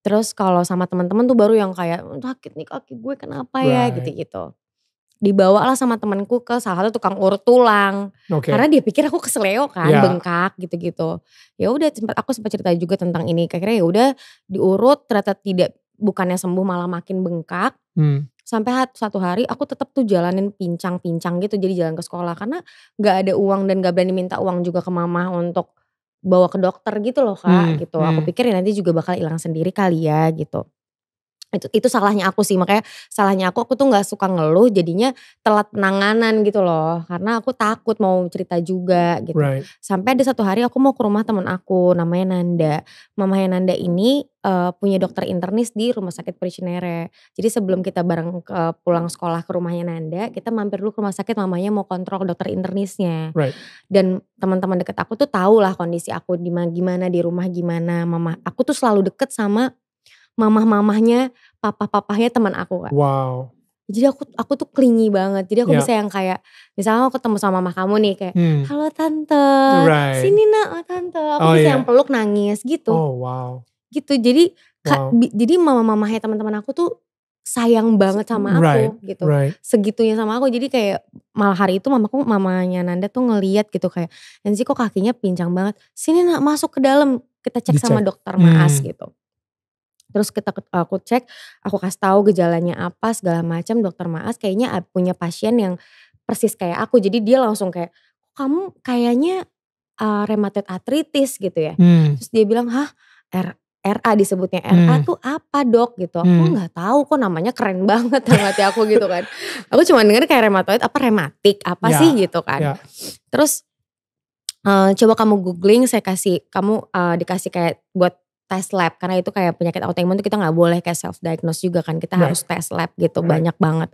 terus kalau sama teman-teman tuh baru yang kayak sakit nih kaki gue kenapa ya gitu right. gitu-gitu lah sama temanku ke salah satu tukang urut tulang okay. karena dia pikir aku kesleo kan yeah. bengkak gitu-gitu ya udah sempat aku sempat cerita juga tentang ini kayaknya ya udah diurut ternyata tidak bukannya sembuh malah makin bengkak hmm sampai satu hari aku tetap tuh jalanin pincang-pincang gitu jadi jalan ke sekolah karena nggak ada uang dan gak berani minta uang juga ke mama untuk bawa ke dokter gitu loh kak hmm, gitu hmm. aku pikir ya nanti juga bakal hilang sendiri kali ya gitu itu itu salahnya aku sih makanya salahnya aku aku tuh nggak suka ngeluh jadinya telat penanganan gitu loh karena aku takut mau cerita juga gitu right. sampai ada satu hari aku mau ke rumah teman aku namanya Nanda mamanya Nanda ini uh, punya dokter internis di rumah sakit Prisionere jadi sebelum kita bareng ke, pulang sekolah ke rumahnya Nanda kita mampir dulu ke rumah sakit mamanya mau kontrol dokter internisnya right. dan teman-teman deket aku tuh tau lah kondisi aku di gimana di rumah gimana mama aku tuh selalu deket sama mamah-mamahnya, papa-papahnya teman aku kan. Wow. Jadi aku aku tuh klingi banget. Jadi aku yeah. bisa yang kayak misalnya aku ketemu sama mama kamu nih kayak hmm. halo tante, right. sini nak oh, tante. Aku oh, bisa yeah. yang peluk nangis gitu. Oh wow. Gitu. Jadi wow. Ka, jadi mama-mamahnya teman-teman aku tuh sayang banget sama aku right, gitu. Right. Segitunya sama aku. Jadi kayak malah hari itu mamaku mamanya Nanda tuh ngeliat gitu kayak Nancy kok kakinya pincang banget. Sini nak masuk ke dalam kita cek Dicek. sama dokter Maas hmm. gitu terus kita aku cek aku kasih tahu gejalanya apa segala macam dokter Maas kayaknya punya pasien yang persis kayak aku jadi dia langsung kayak kamu kayaknya uh, rheumatoid arthritis gitu ya hmm. terus dia bilang hah R RA disebutnya RA hmm. tuh apa dok gitu aku hmm. nggak tahu kok namanya keren banget hati aku gitu kan aku cuma denger kayak rematoid apa rematik apa ya, sih gitu kan ya. terus uh, coba kamu googling saya kasih kamu uh, dikasih kayak buat tes lab karena itu kayak penyakit autoimun itu kita nggak boleh kayak self diagnose juga kan kita right. Iya. harus tes lab gitu right. Iya. banyak banget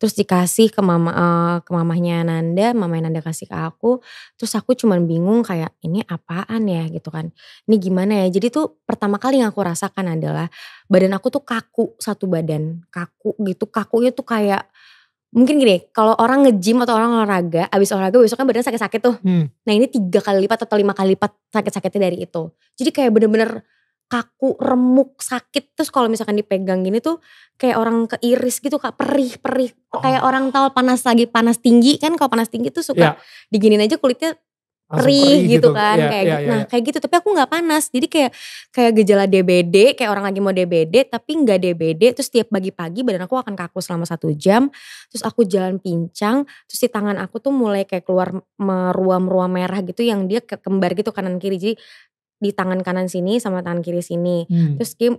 terus dikasih ke mama uh, ke mamahnya Nanda mama Nanda kasih ke aku terus aku cuman bingung kayak ini apaan ya gitu kan ini gimana ya jadi tuh pertama kali yang aku rasakan adalah badan aku tuh kaku satu badan kaku gitu kaku tuh kayak mungkin gini kalau orang ngejim atau orang olahraga abis olahraga besoknya badan sakit-sakit tuh hmm. nah ini tiga kali lipat atau lima kali lipat sakit-sakitnya dari itu jadi kayak bener-bener kaku, remuk, sakit. Terus kalau misalkan dipegang gini tuh kayak orang keiris gitu kak, perih-perih. Oh. Kayak orang tahu panas lagi panas tinggi kan, kalau panas tinggi tuh suka yeah. diginin aja kulitnya perih, perih gitu, gitu kan yeah, kayak yeah, gitu. Iya, nah, iya. kayak gitu tapi aku gak panas. Jadi kayak kayak gejala DBD, kayak orang lagi mau DBD tapi gak DBD terus setiap pagi-pagi badan aku akan kaku selama satu jam, terus aku jalan pincang, terus di tangan aku tuh mulai kayak keluar meruam-ruam merah gitu yang dia kembar gitu kanan kiri. Jadi di tangan kanan sini sama tangan kiri sini. Hmm. Terus Kim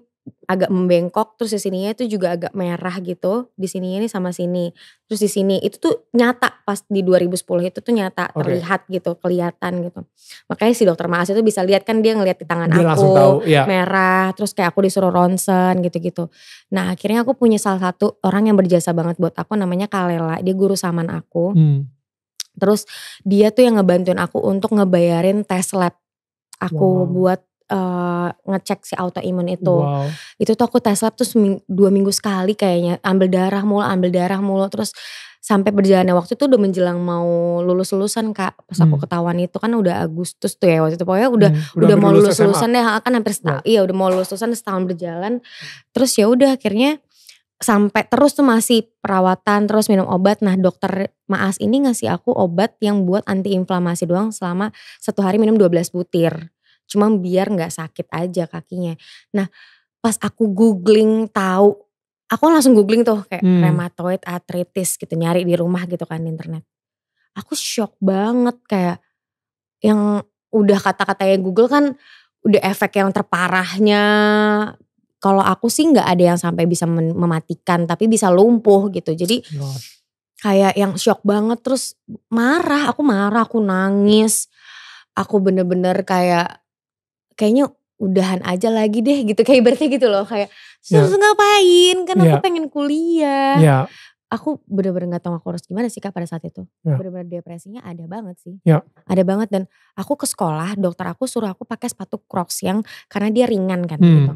agak membengkok terus di sininya itu juga agak merah gitu di sini ini sama sini terus di sini itu tuh nyata pas di 2010 itu tuh nyata okay. terlihat gitu kelihatan gitu makanya si dokter Maas itu bisa lihat kan dia ngelihat di tangan dia aku tahu, ya. merah terus kayak aku disuruh ronsen gitu-gitu nah akhirnya aku punya salah satu orang yang berjasa banget buat aku namanya Kalela dia guru saman aku hmm. terus dia tuh yang ngebantuin aku untuk ngebayarin tes lab aku wow. buat Uh, ngecek si autoimun itu. Wow. Itu tuh aku tes lab tuh dua minggu sekali kayaknya. Ambil darah mulu, ambil darah mulu. Terus sampai berjalannya waktu itu udah menjelang mau lulus lulusan kak. Pas hmm. aku ketahuan itu kan udah Agustus tuh ya waktu itu. Pokoknya udah hmm. udah, udah mau lulus lulusan ya Kan hampir setahun. Iya. iya udah mau lulus lulusan setahun berjalan. Terus ya udah akhirnya sampai terus tuh masih perawatan terus minum obat nah dokter Maas ini ngasih aku obat yang buat antiinflamasi doang selama satu hari minum 12 butir cuma biar nggak sakit aja kakinya nah pas aku googling tahu aku langsung googling tuh kayak hmm. rheumatoid arthritis gitu nyari di rumah gitu kan di internet aku shock banget kayak yang udah kata-katanya Google kan udah efek yang terparahnya kalau aku sih nggak ada yang sampai bisa mematikan tapi bisa lumpuh gitu jadi kayak yang shock banget terus marah aku marah aku nangis aku bener-bener kayak kayaknya udahan aja lagi deh gitu kayak berarti gitu loh kayak ya. terus ngapain kan yeah. pengen kuliah yeah. aku bener-bener nggak -bener tahu aku harus gimana sih kak pada saat itu yeah. bener-bener depresinya ada banget sih yeah. ada banget dan aku ke sekolah dokter aku suruh aku pakai sepatu Crocs yang karena dia ringan kan hmm. gitu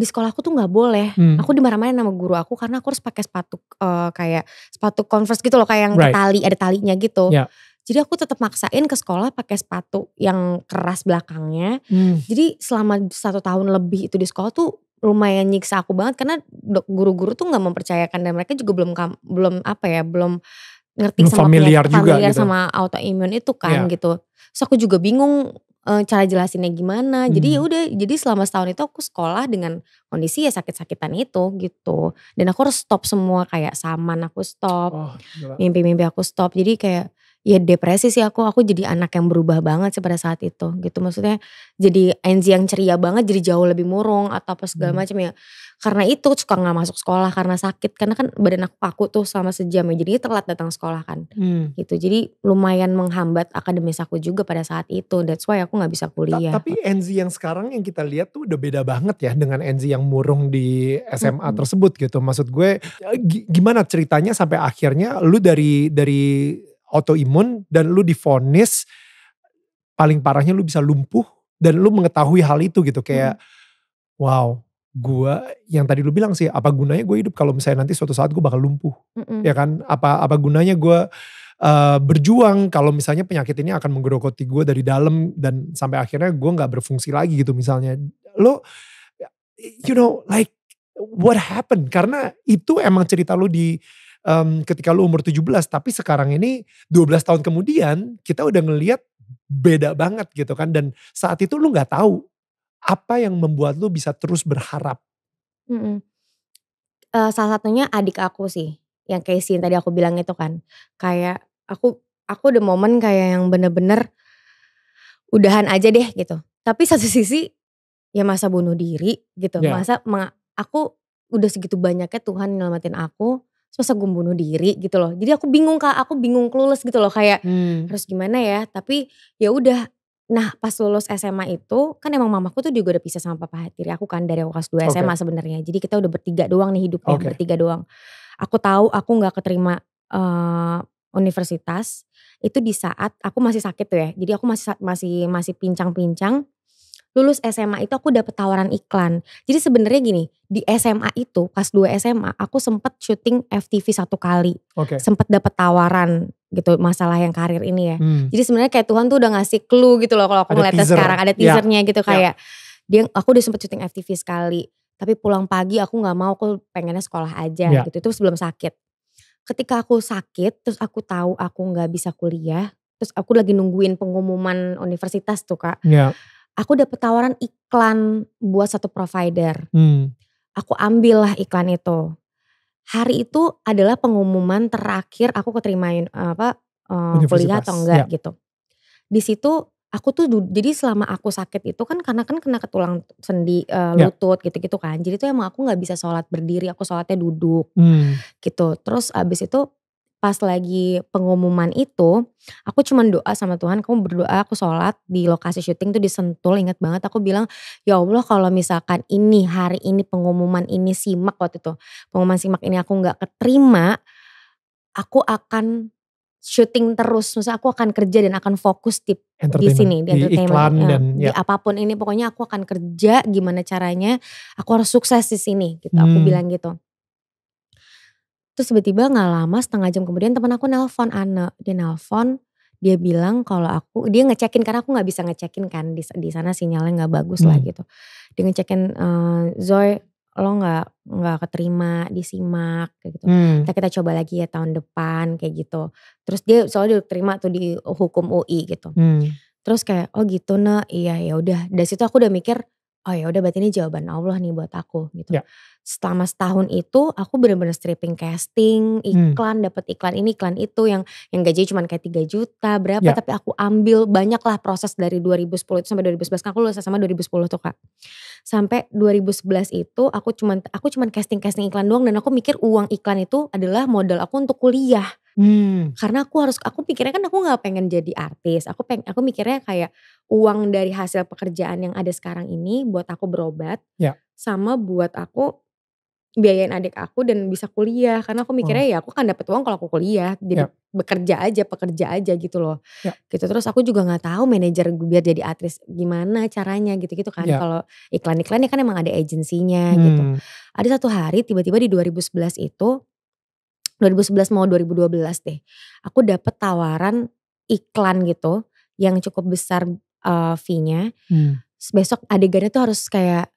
di sekolah aku tuh nggak boleh. Hmm. Aku dimarah-marahin sama guru aku karena aku harus pakai sepatu uh, kayak sepatu Converse gitu loh kayak yang right. tali ada talinya gitu. Yeah. Jadi aku tetap maksain ke sekolah pakai sepatu yang keras belakangnya. Hmm. Jadi selama satu tahun lebih itu di sekolah tuh lumayan nyiksa aku banget karena guru-guru tuh nggak mempercayakan dan mereka juga belum belum apa ya belum ngerti sama familiar, familiar juga sama gitu. sama itu kan yeah. gitu. so aku juga bingung uh, cara jelasinnya gimana. Hmm. Jadi ya hmm. udah, jadi selama setahun itu aku sekolah dengan kondisi ya sakit-sakitan itu gitu. Dan aku harus stop semua kayak saman aku stop, oh, mimpi-mimpi oh, aku stop. Jadi kayak ya depresi sih aku aku jadi anak yang berubah banget sih pada saat itu gitu maksudnya jadi Enzi yang ceria banget jadi jauh lebih murung atau apa segala hmm. macam ya karena itu suka nggak masuk sekolah karena sakit karena kan badan aku paku tuh sama sejam ya jadi telat datang sekolah kan hmm. gitu jadi lumayan menghambat akademis aku juga pada saat itu that's why aku nggak bisa kuliah tapi Enzi yang sekarang yang kita lihat tuh udah beda banget ya dengan Enzi yang murung di SMA hmm. tersebut gitu maksud gue e, gimana ceritanya sampai akhirnya lu dari dari autoimun dan lu difonis paling parahnya lu bisa lumpuh dan lu mengetahui hal itu gitu kayak hmm. wow gue yang tadi lu bilang sih apa gunanya gue hidup kalau misalnya nanti suatu saat gue bakal lumpuh mm ya kan apa apa gunanya gue uh, berjuang kalau misalnya penyakit ini akan menggerogoti gue dari dalam dan sampai akhirnya gue nggak berfungsi lagi gitu misalnya lo you know like what happened karena itu emang cerita lu di um, ketika lu umur 17 tapi sekarang ini 12 tahun kemudian kita udah ngeliat beda banget gitu kan dan saat itu lu nggak tahu apa yang membuat lu bisa terus berharap mm -hmm. Uh, salah satunya adik aku sih yang kayak sih tadi aku bilang itu kan kayak aku aku udah momen kayak yang bener-bener udahan aja deh gitu tapi satu sisi ya masa bunuh diri gitu yeah. masa aku udah segitu banyaknya Tuhan nyelamatin aku masa gue bunuh diri gitu loh jadi aku bingung kak aku bingung clueless gitu loh kayak hmm. harus gimana ya tapi ya udah nah pas lulus SMA itu kan emang mamaku tuh juga udah pisah sama papa tiri aku kan dari aku kelas 2 SMA okay. sebenarnya jadi kita udah bertiga doang nih hidupnya okay. bertiga doang aku tahu aku nggak keterima uh, universitas itu di saat aku masih sakit tuh ya jadi aku masih masih masih pincang-pincang lulus SMA itu aku dapat tawaran iklan. Jadi sebenarnya gini, di SMA itu pas dua SMA aku sempet syuting FTV satu kali. Okay. Sempat dapat tawaran gitu masalah yang karir ini ya. Hmm. Jadi sebenarnya kayak Tuhan tuh udah ngasih clue gitu loh kalau aku ngeliatnya sekarang ada ya. teasernya yeah. gitu ya. kayak yeah. dia aku udah sempet syuting FTV sekali. Tapi pulang pagi aku nggak mau aku pengennya sekolah aja yeah. gitu. Itu sebelum sakit. Ketika aku sakit terus aku tahu aku nggak bisa kuliah, terus aku lagi nungguin pengumuman universitas tuh, Kak. Yeah aku dapat tawaran iklan buat satu provider. Hmm. Aku ambillah iklan itu. Hari itu adalah pengumuman terakhir aku keterimain eh, apa uh, kuliah atau enggak ya. gitu. Di situ aku tuh jadi selama aku sakit itu kan karena kan kena ketulang sendi uh, lutut gitu-gitu ya. kan. Jadi tuh emang aku nggak bisa sholat berdiri, aku sholatnya duduk hmm. gitu. Terus abis itu pas lagi pengumuman itu aku cuman doa sama Tuhan kamu berdoa aku sholat di lokasi syuting tuh disentul inget banget aku bilang ya Allah kalau misalkan ini hari ini pengumuman ini simak waktu itu pengumuman simak ini aku nggak keterima aku akan syuting terus, maksudnya aku akan kerja dan akan fokus di di sini di, di iklan ya, dan ya. di apapun ini pokoknya aku akan kerja gimana caranya aku harus sukses di sini gitu. Hmm. Aku bilang gitu. Terus tiba-tiba nggak lama setengah jam kemudian teman aku nelpon Ana, dia nelpon dia bilang kalau aku dia ngecekin karena aku nggak bisa ngecekin kan di di sana sinyalnya nggak bagus hmm. lah gitu. Dia ngecekin uh, Zoe lo nggak nggak keterima disimak kayak gitu. Hmm. Kita, kita coba lagi ya tahun depan kayak gitu. Terus dia soalnya terima tuh di hukum UI gitu. Hmm. Terus kayak oh gitu nah iya ya udah. Dari situ aku udah mikir oh ya udah berarti ini jawaban Allah nih buat aku gitu. Ya. Selama setahun itu aku bener-bener stripping casting, hmm. iklan, hmm. dapat iklan ini, iklan itu yang yang gajinya cuman kayak 3 juta berapa ya. tapi aku ambil banyak lah proses dari 2010 itu sampai 2011 kan aku lulus sama 2010 tuh Kak. Sampai 2011 itu aku cuman aku cuman casting-casting iklan doang dan aku mikir uang iklan itu adalah modal aku untuk kuliah. Hmm. Karena aku harus aku pikirnya kan aku nggak pengen jadi artis. Aku peng aku mikirnya kayak uang dari hasil pekerjaan yang ada sekarang ini buat aku berobat yeah. sama buat aku biayain adik aku dan bisa kuliah karena aku mikirnya hmm. ya aku kan dapat uang kalau aku kuliah jadi yeah. bekerja aja pekerja aja gitu loh yeah. gitu terus aku juga nggak tahu manajer biar jadi aktris gimana caranya gitu gitu kan yeah. kalau iklan-iklan ya kan emang ada agensinya gitu. hmm. gitu ada satu hari tiba-tiba di 2011 itu 2011 mau 2012 deh aku dapat tawaran iklan gitu yang cukup besar uh, eh, V-nya. Hmm. Besok adegannya tuh harus kayak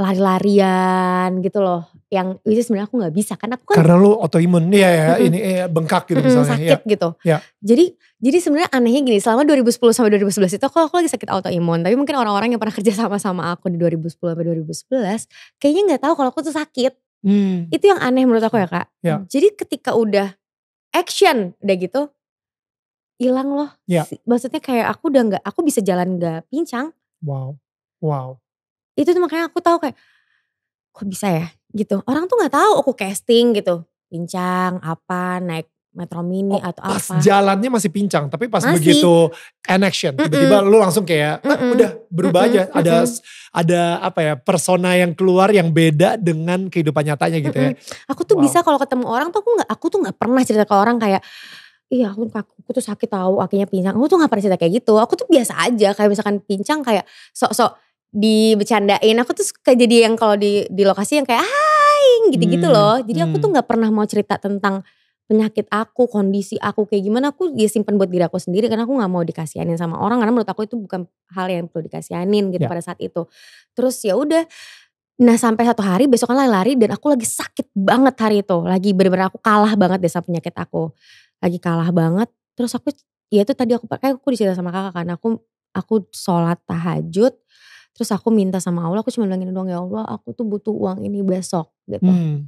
lari-larian gitu loh yang itu sebenarnya aku nggak bisa kan aku kan karena lu autoimun ya ya ini ya, bengkak gitu misalnya iya. sakit ya. gitu ya. jadi jadi sebenarnya anehnya gini selama 2010 sampai 2011 itu aku, aku lagi sakit autoimun tapi mungkin orang-orang yang pernah kerja sama sama aku di 2010 sampai 2011 kayaknya nggak tahu kalau aku tuh sakit hmm. itu yang aneh menurut aku ya kak ya. jadi ketika udah action udah gitu hilang loh. Ya. Maksudnya kayak aku udah nggak, aku bisa jalan nggak pincang. Wow, wow. Itu tuh makanya aku tahu kayak, kok bisa ya gitu. Orang tuh nggak tahu aku casting gitu, pincang apa, naik metro mini oh, atau pas apa. Pas jalannya masih pincang, tapi pas masih. begitu an action tiba-tiba mm -mm. lu langsung kayak ah, mm -mm. udah berubah mm -mm. aja. Ada mm -mm. ada apa ya persona yang keluar yang beda dengan kehidupan nyatanya gitu mm -mm. ya. Aku tuh wow. bisa kalau ketemu orang tuh aku nggak aku tuh nggak pernah cerita ke orang kayak iya aku kaku, aku tuh sakit tahu akhirnya pincang. Aku tuh gak pernah cerita kayak gitu. Aku tuh biasa aja kayak misalkan pincang kayak sok-sok dibecandain. Aku tuh kayak jadi yang kalau di di lokasi yang kayak hai gitu-gitu hmm, loh. Jadi aku hmm. tuh gak pernah mau cerita tentang penyakit aku, kondisi aku kayak gimana aku ya simpen buat diri aku sendiri karena aku nggak mau dikasihanin sama orang karena menurut aku itu bukan hal yang perlu dikasihanin gitu yeah. pada saat itu. Terus ya udah Nah sampai satu hari besoknya kan lari-lari dan aku lagi sakit banget hari itu. Lagi bener-bener aku kalah banget deh penyakit aku lagi kalah banget terus aku ya itu tadi aku kayak aku disitu sama kakak karena aku aku sholat tahajud terus aku minta sama Allah aku cuma ini doang ya Allah aku tuh butuh uang ini besok gitu hmm.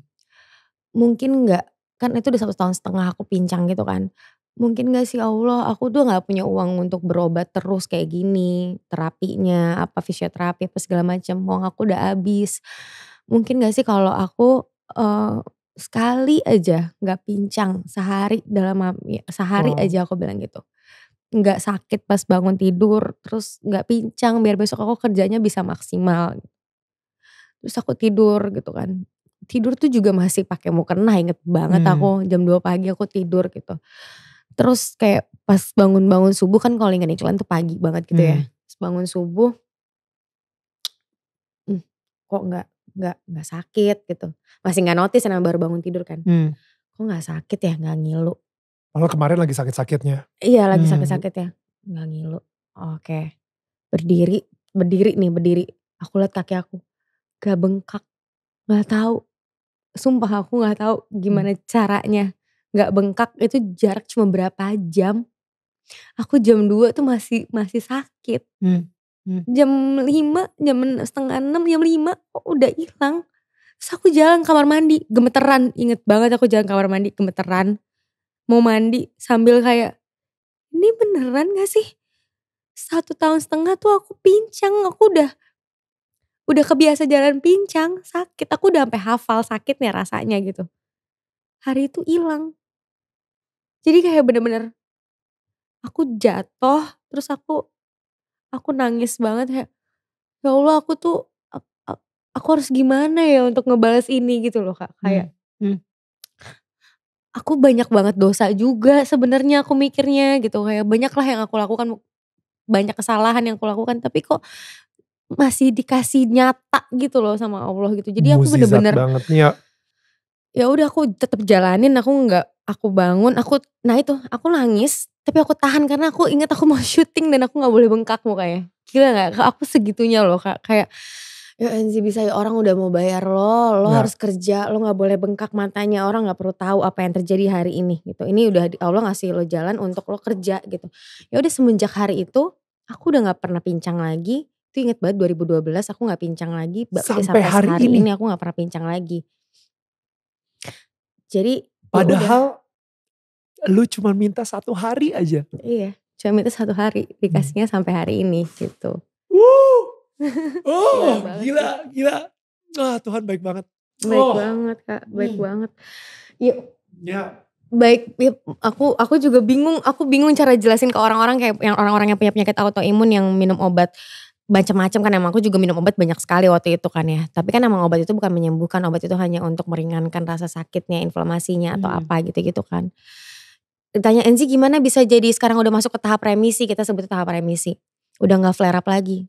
mungkin nggak kan itu udah satu tahun setengah aku pincang gitu kan mungkin gak sih ya Allah aku tuh gak punya uang untuk berobat terus kayak gini terapinya apa fisioterapi apa segala macam uang aku udah habis mungkin gak sih kalau aku uh, sekali aja nggak pincang sehari dalam ya, sehari wow. Oh. aja aku bilang gitu nggak sakit pas bangun tidur terus nggak pincang biar besok aku kerjanya bisa maksimal terus aku tidur gitu kan tidur tuh juga masih pakai mukena inget banget hmm. aku jam 2 pagi aku tidur gitu terus kayak pas bangun-bangun subuh kan kalau ingat iklan tuh pagi banget gitu ya. hmm. ya pas bangun subuh hmm, kok nggak nggak nggak sakit gitu masih nggak notice karena baru bangun tidur kan hmm. kok nggak sakit ya nggak ngilu malah kemarin lagi sakit-sakitnya iya lagi hmm. sakit-sakit ya nggak ngilu oke berdiri berdiri nih berdiri aku lihat kaki aku gak bengkak nggak tahu sumpah aku nggak tahu gimana hmm. caranya nggak bengkak itu jarak cuma berapa jam aku jam 2 tuh masih masih sakit hmm. Hmm. Jam 5, jam setengah 6, jam 5 kok udah hilang. Terus aku jalan kamar mandi, gemeteran. Inget banget aku jalan kamar mandi, gemeteran. Mau mandi sambil kayak, ini beneran gak sih? Satu tahun setengah tuh aku pincang, aku udah udah kebiasa jalan pincang, sakit. Aku udah sampai hafal sakitnya rasanya gitu. Hari itu hilang. Jadi kayak bener-bener aku jatuh, terus aku aku nangis banget kayak ya Allah aku tuh aku harus gimana ya untuk ngebales ini gitu loh kak hmm, kayak hmm. Hmm. aku banyak banget dosa juga sebenarnya aku mikirnya gitu kayak banyaklah yang aku lakukan banyak kesalahan yang aku lakukan tapi kok masih dikasih nyata gitu loh sama Allah gitu jadi aku bener-bener ya. ya udah aku tetap jalanin aku nggak aku bangun aku nah itu aku nangis tapi aku tahan karena aku ingat aku mau syuting dan aku nggak boleh bengkak mukanya gila nggak aku segitunya loh kayak ya Enzi bisa ya orang udah mau bayar lo lo nah. harus kerja lo nggak boleh bengkak matanya orang nggak perlu tahu apa yang terjadi hari ini gitu ini udah Allah ngasih lo jalan untuk lo kerja gitu ya udah semenjak hari itu aku udah nggak pernah pincang lagi itu inget banget 2012 aku nggak pincang lagi sampai, sampai hari, hari ini. ini aku nggak pernah pincang lagi jadi ya padahal udah lu cuma minta satu hari aja. Iya, cuma minta satu hari, dikasihnya hmm. sampai hari ini gitu. Wuh. Oh, gila, gila, Ah, Tuhan baik banget. Baik oh. banget, Kak. Baik hmm. banget. Yuk. Ya. Baik, ya, aku aku juga bingung, aku bingung cara jelasin ke orang-orang kayak yang orang-orang yang punya penyakit autoimun yang minum obat macam-macam kan emang aku juga minum obat banyak sekali waktu itu kan ya. Tapi kan emang obat itu bukan menyembuhkan, obat itu hanya untuk meringankan rasa sakitnya, inflamasinya atau hmm. apa gitu-gitu kan tanya Enzi gimana bisa jadi sekarang udah masuk ke tahap remisi kita sebut tahap remisi udah nggak flare up lagi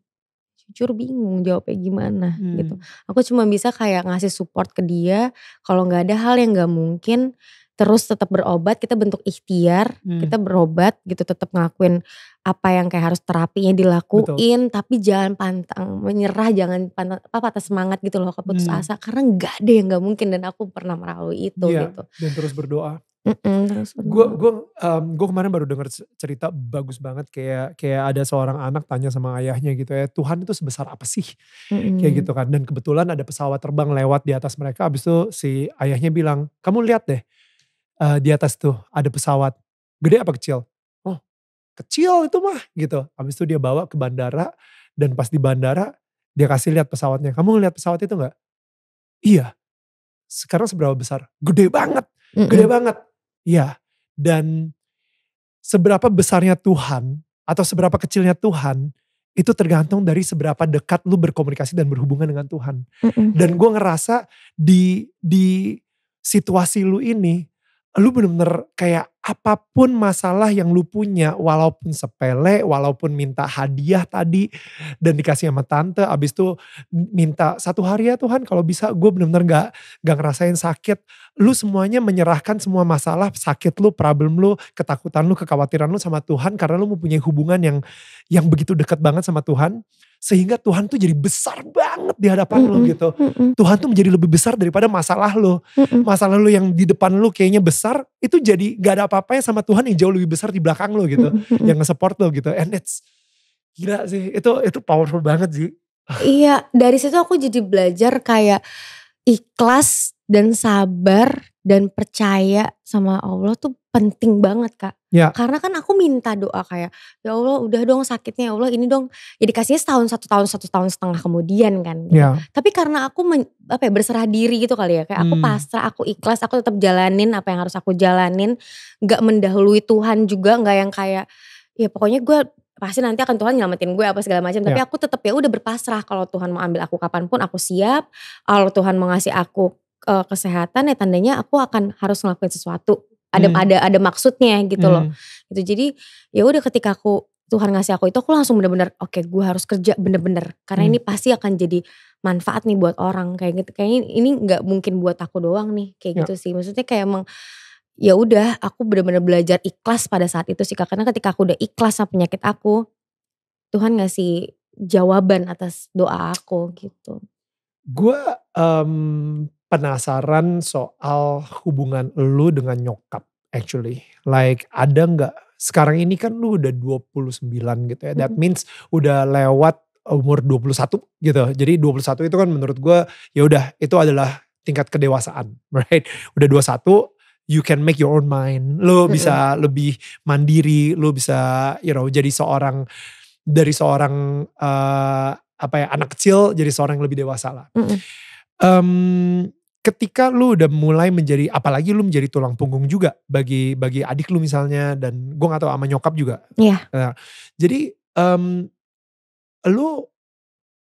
jujur bingung jawabnya gimana hmm. gitu aku cuma bisa kayak ngasih support ke dia kalau nggak ada hal yang nggak mungkin terus tetap berobat kita bentuk ikhtiar hmm. kita berobat gitu tetap ngakuin apa yang kayak harus terapinya dilakuin Betul. tapi jangan pantang menyerah jangan pantang apa patah semangat gitu loh keputus hmm. asa karena nggak ada yang nggak mungkin dan aku pernah melalui itu iya, gitu dan terus berdoa Gue gue um, gue kemarin baru dengar cerita bagus banget kayak kayak ada seorang anak tanya sama ayahnya gitu ya Tuhan itu sebesar apa sih mm-hmm. kayak gitu kan dan kebetulan ada pesawat terbang lewat di atas mereka abis itu si ayahnya bilang kamu lihat deh uh, di atas tuh ada pesawat gede apa kecil oh kecil itu mah gitu abis itu dia bawa ke bandara dan pas di bandara dia kasih lihat pesawatnya kamu ngeliat pesawat itu nggak iya sekarang seberapa besar gede banget gede banget Iya. Dan seberapa besarnya Tuhan atau seberapa kecilnya Tuhan itu tergantung dari seberapa dekat lu berkomunikasi dan berhubungan dengan Tuhan. Mm -mm. Dan gue ngerasa di di situasi lu ini lu bener-bener kayak apapun masalah yang lu punya walaupun sepele walaupun minta hadiah tadi dan dikasih sama tante abis itu minta satu hari ya Tuhan kalau bisa gue bener-bener gak, gak ngerasain sakit lu semuanya menyerahkan semua masalah sakit lu problem lu ketakutan lu kekhawatiran lu sama Tuhan karena lu mempunyai hubungan yang yang begitu dekat banget sama Tuhan sehingga Tuhan tuh jadi besar banget di hadapan mm -mm, lo gitu. Mm -mm. Tuhan tuh menjadi lebih besar daripada masalah lo. Mm -mm. Masalah lo yang di depan lo kayaknya besar itu jadi gak ada apa-apanya sama Tuhan yang jauh lebih besar di belakang lo gitu, mm -mm. yang nge-support lo gitu. And it's gila sih. Itu itu powerful banget sih. iya, dari situ aku jadi belajar kayak ikhlas dan sabar dan percaya sama Allah tuh penting banget kak. Ya. Karena kan aku minta doa kayak ya Allah udah dong sakitnya ya Allah ini dong ya dikasihnya setahun satu tahun satu tahun setengah kemudian kan. Gitu. Ya. Tapi karena aku men, apa ya berserah diri gitu kali ya kayak hmm. aku pasrah aku ikhlas aku tetap jalanin apa yang harus aku jalanin nggak mendahului Tuhan juga nggak yang kayak ya pokoknya gue pasti nanti akan Tuhan nyelamatin gue apa segala macam tapi ya. aku tetap ya udah berpasrah kalau Tuhan mau ambil aku kapanpun aku siap kalau Tuhan mau ngasih aku kesehatan ya tandanya aku akan harus ngelakuin sesuatu ada hmm. ada ada maksudnya gitu hmm. loh gitu jadi ya udah ketika aku Tuhan ngasih aku itu aku langsung bener-bener oke okay, gue harus kerja bener-bener karena hmm. ini pasti akan jadi manfaat nih buat orang kayak gitu kayaknya ini nggak mungkin buat aku doang nih kayak ya. gitu sih maksudnya kayak emang ya udah aku bener-bener belajar ikhlas pada saat itu sih karena ketika aku udah ikhlas sama penyakit aku Tuhan ngasih jawaban atas doa aku gitu gue um, mmm, penasaran soal hubungan lu dengan nyokap actually. Like ada nggak sekarang ini kan lu udah 29 gitu ya. That means udah lewat umur 21 gitu. Jadi 21 itu kan menurut gue ya udah itu adalah tingkat kedewasaan, right? Udah 21 you can make your own mind. Lu bisa lebih mandiri, lu bisa you know jadi seorang dari seorang uh, apa ya anak kecil jadi seorang yang lebih dewasa lah. Um, ketika lu udah mulai menjadi apalagi lu menjadi tulang punggung juga bagi bagi adik lu misalnya dan gue gak tahu sama nyokap juga. Iya. Yeah. jadi um, lu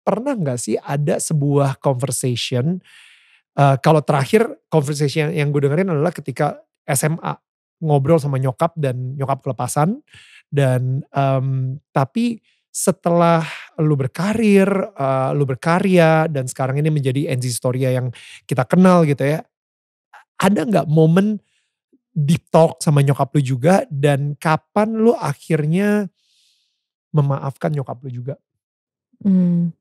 pernah nggak sih ada sebuah conversation uh, kalau terakhir conversation yang gue dengerin adalah ketika SMA ngobrol sama nyokap dan nyokap kelepasan dan um, tapi setelah lu berkarir, uh, lu berkarya dan sekarang ini menjadi NZ Storia yang kita kenal gitu ya. Ada nggak momen deep talk sama nyokap lu juga dan kapan lu akhirnya memaafkan nyokap lu juga? Hmm.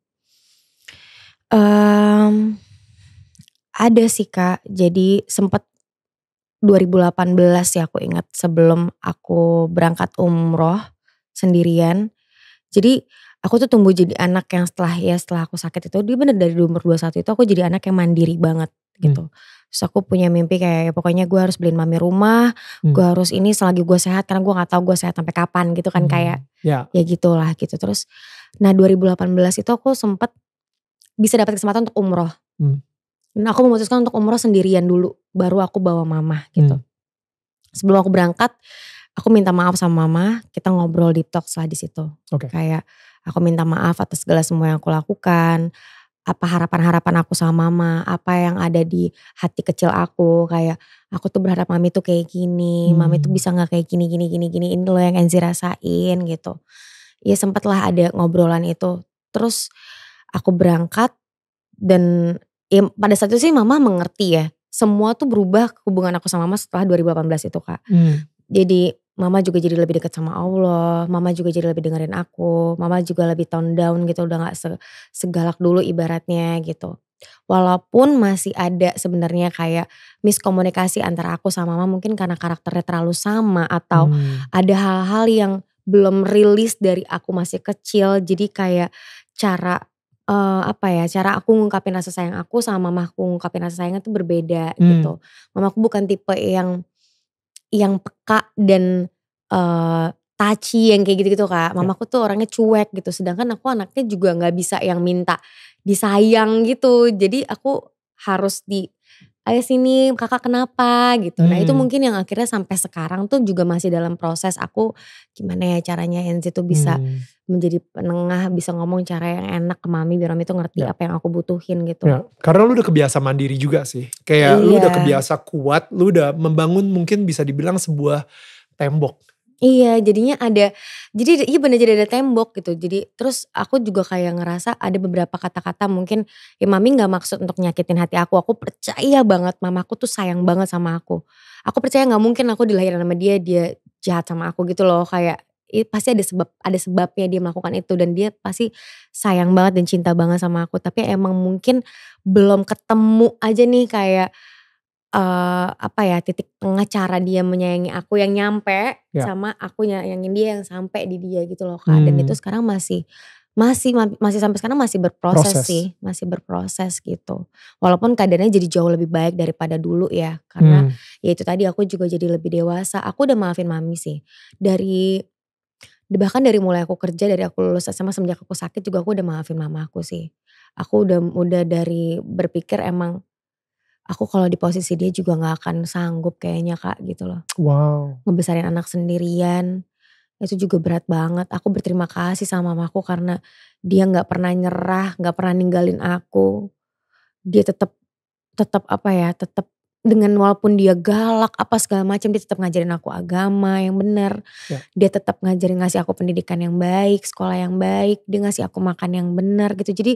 Um, ada sih kak, jadi sempat 2018 ya aku ingat sebelum aku berangkat umroh sendirian jadi aku tuh tumbuh jadi anak yang setelah ya setelah aku sakit itu dia bener dari umur 21 itu aku jadi anak yang mandiri banget hmm. gitu. Hmm. Terus aku punya mimpi kayak ya pokoknya gue harus beliin mami rumah, hmm. gue harus ini selagi gue sehat karena gue nggak tahu gue sehat sampai kapan gitu kan hmm. kayak yeah. ya gitulah gitu. Terus nah 2018 itu aku sempet bisa dapat kesempatan untuk umroh. Hmm. Nah aku memutuskan untuk umroh sendirian dulu, baru aku bawa mama gitu. Hmm. Sebelum aku berangkat aku minta maaf sama mama, kita ngobrol di talk lah di situ. Okay. Kayak aku minta maaf atas segala semua yang aku lakukan, apa harapan-harapan aku sama mama, apa yang ada di hati kecil aku, kayak aku tuh berharap mami tuh kayak gini, hmm. mami tuh hmm. bisa nggak kayak gini gini gini gini, ini loh yang Enzi rasain gitu. Ya sempatlah ada ngobrolan itu. Terus aku berangkat dan ya pada saat itu sih mama mengerti ya. Semua tuh berubah hubungan aku sama mama setelah 2018 itu kak. Hmm. Jadi mama juga jadi lebih dekat sama Allah, mama juga jadi lebih dengerin aku, mama juga lebih tone down gitu, udah gak se segalak dulu ibaratnya gitu. Walaupun masih ada sebenarnya kayak miskomunikasi antara aku sama mama mungkin karena karakternya terlalu sama atau hmm. ada hal-hal yang belum rilis dari aku masih kecil, jadi kayak cara uh, apa ya cara aku ngungkapin rasa sayang aku sama mamaku ngungkapin rasa sayangnya tuh berbeda gitu. hmm. gitu. Mamaku bukan tipe yang yang peka dan uh, eh, taci yang kayak gitu-gitu kak. Mamaku tuh orangnya cuek gitu. Sedangkan aku anaknya juga gak bisa yang minta disayang gitu. Jadi aku harus di ayo sini kakak kenapa gitu. Hmm. Nah itu hmm. mungkin yang akhirnya sampai sekarang tuh juga masih dalam proses aku gimana ya caranya NC tuh bisa hmm. menjadi penengah, bisa ngomong cara yang enak ke mami biar mami tuh ngerti ya. apa yang aku butuhin gitu. Ya. Karena lu udah kebiasa mandiri juga sih. Kayak iya. lu udah kebiasa kuat, lu udah membangun mungkin bisa dibilang sebuah tembok Iya, jadinya ada jadi iya bener jadi ada tembok gitu. Jadi terus aku juga kayak ngerasa ada beberapa kata-kata mungkin ya mami nggak maksud untuk nyakitin hati aku. Aku percaya banget mamaku tuh sayang banget sama aku. Aku percaya nggak mungkin aku dilahirkan sama dia dia jahat sama aku gitu loh kayak ya pasti ada sebab ada sebabnya dia melakukan itu dan dia pasti sayang banget dan cinta banget sama aku tapi emang mungkin belum ketemu aja nih kayak uh, apa ya titik tengah cara dia menyayangi aku yang nyampe yeah. sama aku nyayangin dia yang sampai di dia gitu loh kak hmm. dan itu hmm. sekarang masih masih masih sampai sekarang masih berproses Proses. sih masih berproses gitu walaupun keadaannya jadi jauh lebih baik daripada dulu ya karena hmm. ya itu tadi aku juga jadi lebih dewasa aku udah maafin mami sih dari bahkan dari mulai aku kerja dari aku lulus SMA semenjak aku sakit juga aku udah maafin mama aku sih aku udah udah dari berpikir emang aku kalau di posisi dia juga nggak akan sanggup kayaknya kak gitu loh. Wow. Ngebesarin anak sendirian itu juga berat banget. Aku berterima kasih sama mamaku karena dia nggak pernah nyerah, nggak pernah ninggalin aku. Dia tetap tetap apa ya, tetap dengan walaupun dia galak apa segala macam dia tetap ngajarin aku agama yang benar. Ya. Dia tetap ngajarin ngasih aku pendidikan yang baik, sekolah yang baik, dia ngasih aku makan yang benar gitu. Jadi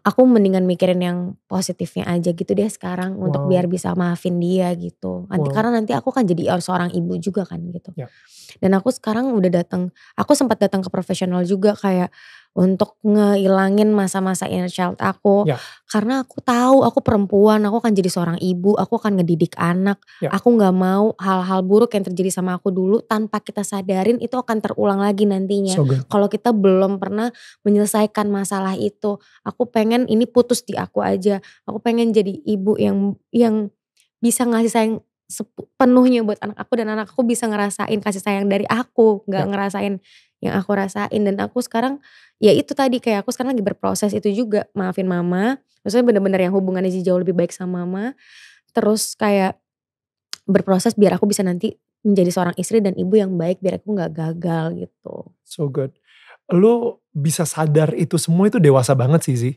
aku mendingan mikirin yang positifnya aja gitu deh sekarang wow. untuk biar bisa maafin dia gitu. Nanti wow. karena nanti aku kan jadi oh, seorang ibu juga kan gitu. Yeah. Dan aku sekarang udah datang, aku sempat datang ke profesional juga kayak untuk ngilangin masa-masa inner child aku ya. karena aku tahu aku perempuan aku akan jadi seorang ibu aku akan ngedidik anak ya. aku nggak mau hal-hal buruk yang terjadi sama aku dulu tanpa kita sadarin itu akan terulang lagi nantinya so kalau kita belum pernah menyelesaikan masalah itu aku pengen ini putus di aku aja aku pengen jadi ibu yang yang bisa ngasih sayang sepenuhnya buat anak aku dan anak aku bisa ngerasain kasih sayang dari aku nggak ya. ngerasain yang aku rasain dan aku sekarang ya itu tadi kayak aku sekarang lagi berproses itu juga maafin mama maksudnya bener-bener yang hubungannya jauh lebih baik sama mama terus kayak berproses biar aku bisa nanti menjadi seorang istri dan ibu yang baik biar aku nggak gagal gitu so good lu bisa sadar itu semua itu dewasa banget sih sih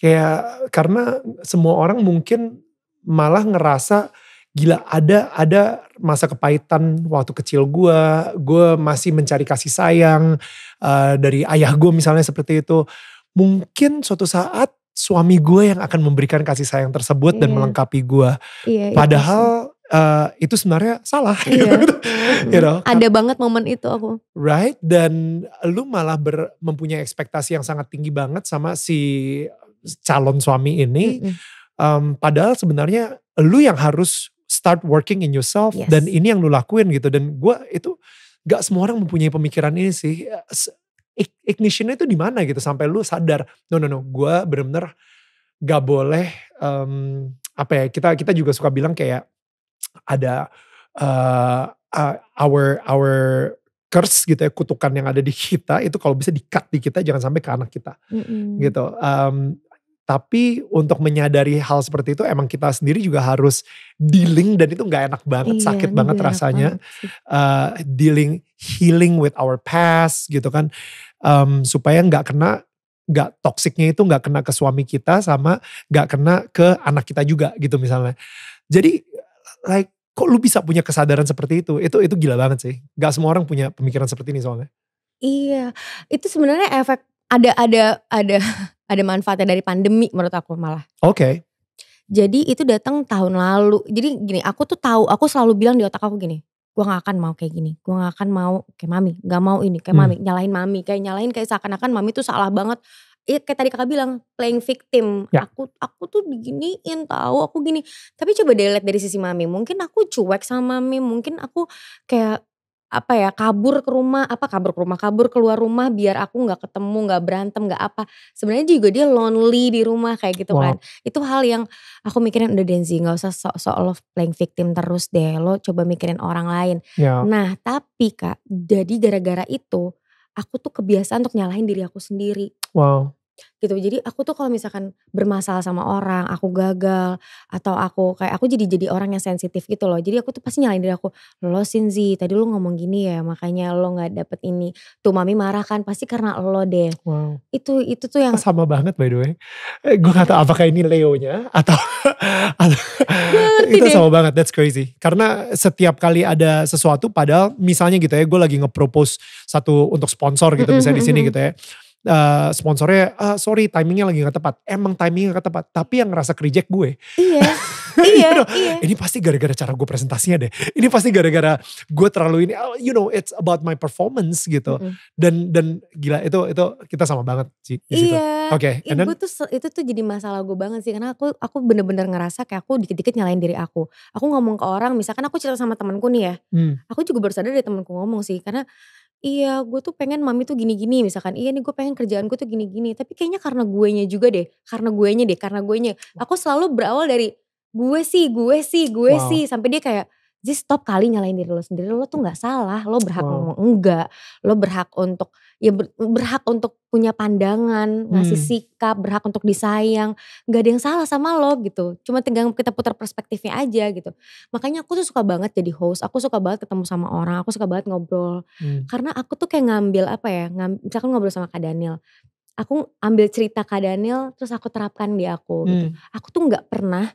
kayak karena semua orang mungkin malah ngerasa gila ada ada masa kepahitan waktu kecil gue gue masih mencari kasih sayang uh, dari ayah gue misalnya seperti itu mungkin suatu saat suami gue yang akan memberikan kasih sayang tersebut yeah. dan iya. melengkapi gue yeah, iya, padahal itu. Iya uh, eh, itu sebenarnya salah yeah. Gitu. you know kan ada banget momen itu aku right dan lu malah ber, mempunyai ekspektasi yang sangat tinggi banget sama si calon suami ini mm -hmm. um, padahal sebenarnya lu yang harus start working in yourself yes. dan ini yang lu lakuin gitu dan gue itu gak semua orang mempunyai pemikiran ini sih eh, ignition itu di mana gitu sampai lu sadar no no no gue benar-benar gak boleh um, apa ya kita kita juga suka bilang kayak ada uh, our our curse gitu ya kutukan yang ada di kita itu kalau bisa dikat di kita jangan sampai ke anak kita mm -hmm. gitu um, tapi untuk menyadari hal seperti itu emang kita sendiri juga harus dealing dan itu nggak enak banget, iya, sakit banget rasanya. Banget uh, dealing, healing with our past gitu kan. Um, supaya nggak kena nggak toksiknya itu nggak kena ke suami kita sama nggak kena ke anak kita juga gitu misalnya. Jadi like kok lu bisa punya kesadaran seperti itu? Itu itu gila banget sih. Gak semua orang punya pemikiran seperti ini soalnya. Iya, itu sebenarnya efek ada ada ada ada manfaatnya dari pandemi menurut aku malah. Oke. Okay. Jadi itu datang tahun lalu. Jadi gini, aku tuh tahu, aku selalu bilang di otak aku gini, Gua gak akan mau kayak gini, Gua gak akan mau kayak mami, gak mau ini kayak hmm. mami, nyalahin mami, kayak nyalahin kayak seakan-akan mami tuh salah banget. Iya kayak tadi kakak bilang playing victim, ya. aku aku tuh diginiin tahu, aku gini. Tapi coba lihat dari sisi mami, mungkin aku cuek sama mami, mungkin aku kayak apa ya kabur ke rumah apa kabur ke rumah kabur keluar rumah biar aku nggak ketemu nggak berantem nggak apa sebenarnya juga dia lonely di rumah kayak gitu kan. wow. kan itu hal yang aku mikirin udah Denzi nggak usah sok sok lo playing victim terus deh lo coba mikirin orang lain yeah. nah tapi kak jadi gara-gara itu aku tuh kebiasaan untuk nyalahin diri aku sendiri wow gitu. Jadi aku tuh kalau misalkan bermasalah sama orang, aku gagal atau aku kayak aku jadi jadi orang yang sensitif gitu loh. Jadi aku tuh pasti nyalain diri aku, lo Sinzi tadi lo ngomong gini ya makanya lo nggak dapet ini. Tuh mami marah kan pasti karena lo deh. Wow. Itu itu tuh yang sama banget by the way. Eh, gue kata apakah ini Leo-nya atau, atau itu sama banget. That's crazy. Karena setiap kali ada sesuatu padahal misalnya gitu ya, gue lagi ngepropose satu untuk sponsor gitu misalnya di sini gitu ya uh, sponsornya uh, sorry timingnya lagi gak tepat. Emang timingnya gak tepat. Tapi yang ngerasa kerijek gue. Iya. iya, you gitu. know, iya. Ini pasti gara-gara cara gue presentasinya deh. Ini pasti gara-gara gue terlalu ini. Oh, you know, it's about my performance gitu. Mm -hmm. Dan dan gila itu itu kita sama banget sih. Iya. Oke. Okay, iya, then, tuh itu tuh jadi masalah gue banget sih karena aku aku bener-bener ngerasa kayak aku dikit-dikit nyalain diri aku. Aku ngomong ke orang, misalkan aku cerita sama temanku nih ya. Hmm. Aku juga baru sadar dari temanku ngomong sih karena iya gue tuh pengen mami tuh gini-gini misalkan iya nih gue pengen kerjaan gue tuh gini-gini tapi kayaknya karena gue nya juga deh karena gue nya deh karena gue nya. aku selalu berawal dari gue sih gue sih gue wow. sih sampai dia kayak jadi stop kali nyalain diri lo sendiri lo tuh nggak salah lo berhak wow. ngomong enggak lo berhak untuk ya ber, berhak untuk punya pandangan ngasih hmm. sikap berhak untuk disayang Gak ada yang salah sama lo gitu cuma tinggal kita putar perspektifnya aja gitu makanya aku tuh suka banget jadi host aku suka banget ketemu sama orang aku suka banget ngobrol hmm. karena aku tuh kayak ngambil apa ya ngambil, misalkan ngobrol sama kak Daniel aku ambil cerita kak Daniel terus aku terapkan di aku gitu. hmm. gitu aku tuh nggak pernah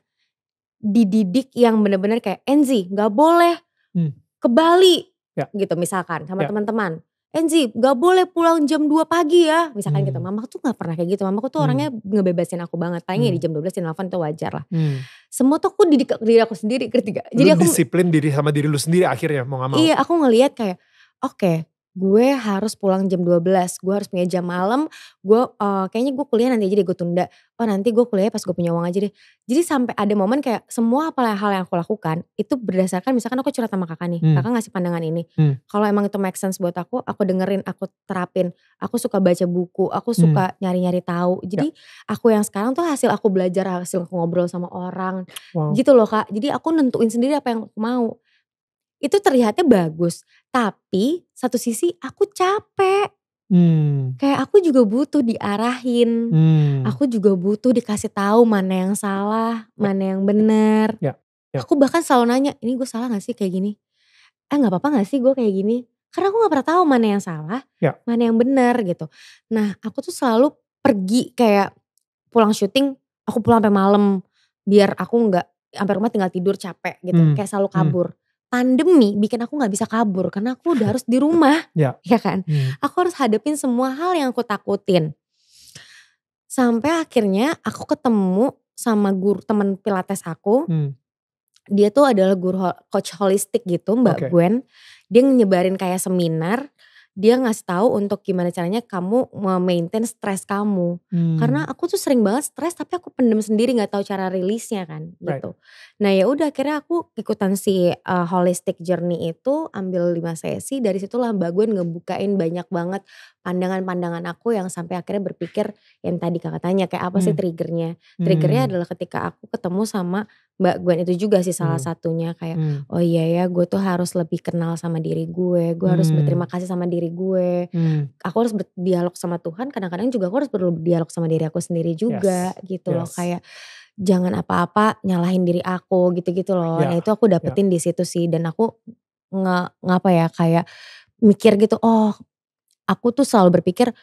dididik yang bener-bener kayak Enzi nggak boleh hmm. ke Bali ya. gitu misalkan sama ya. teman-teman. Enzi gak boleh pulang jam 2 pagi ya. Misalkan gitu. hmm. gitu, mama tuh gak pernah kayak gitu. Mama tuh hmm. orangnya ngebebasin aku banget. Paling ya hmm. di jam 12 di telepon itu wajar lah. Hmm. Semua tuh aku didik diri aku sendiri ketiga. Jadi aku disiplin diri sama diri lu sendiri akhirnya mau gak mau. Iya aku ngelihat kayak oke okay, gue harus pulang jam 12, gue harus punya jam malam, gue uh, kayaknya gue kuliah nanti aja deh gue tunda, oh nanti gue kuliah pas gue punya uang aja deh. Jadi sampai ada momen kayak semua apa hal yang aku lakukan itu berdasarkan misalkan aku curhat sama kakak nih, hmm. kakak ngasih pandangan ini. Hmm. Kalau emang itu make sense buat aku, aku dengerin, aku terapin, aku suka baca buku, aku hmm. suka nyari nyari-nyari tahu. Jadi ya. aku yang sekarang tuh hasil aku belajar, hasil aku ngobrol sama orang, wow. gitu loh kak. Jadi aku nentuin sendiri apa yang aku mau itu terlihatnya bagus tapi satu sisi aku capek Hmm. Kayak aku juga butuh diarahin, hmm. aku juga butuh dikasih tahu mana yang salah, ya. mana yang ya. benar. Ya, ya. Aku bahkan selalu nanya, ini gue salah gak sih kayak gini? Eh nggak apa-apa gak sih gue kayak gini? Karena aku nggak pernah tahu mana yang salah, ya. mana yang benar gitu. Nah aku tuh selalu pergi kayak pulang syuting, aku pulang sampai malam biar aku nggak sampai rumah tinggal tidur capek gitu, hmm. kayak selalu hmm. kabur. Hmm pandemi bikin aku nggak bisa kabur karena aku udah harus di rumah, ya, ya kan? Hmm. Aku harus hadapin semua hal yang aku takutin. Sampai akhirnya aku ketemu sama guru teman pilates aku. Hmm. Dia tuh adalah guru coach holistik gitu, Mbak okay. Gwen. Dia nyebarin kayak seminar dia ngasih tahu untuk gimana caranya kamu maintain stres kamu. Hmm. Karena aku tuh sering banget stres tapi aku pendem sendiri nggak tahu cara rilisnya kan right. gitu. Nah, ya udah akhirnya aku ikutan si uh, holistic journey itu ambil lima sesi dari situlah Mbak gue ngebukain banyak banget pandangan-pandangan aku yang sampai akhirnya berpikir yang tadi Kakak tanya kayak apa hmm. sih triggernya. Triggernya hmm. adalah ketika aku ketemu sama Mbak Gwen itu juga sih salah hmm. satunya kayak hmm. oh iya ya gue tuh harus lebih kenal sama diri gue gue hmm. harus berterima kasih sama diri gue hmm. aku harus berdialog sama Tuhan kadang-kadang juga aku harus perlu berdialog sama diri aku sendiri juga yes. gitu yes. loh kayak jangan apa-apa nyalahin diri aku gitu-gitu loh yeah. nah itu aku ya. dapetin yeah. di situ sih dan aku nggak ngapa ya kayak mikir gitu oh aku tuh selalu berpikir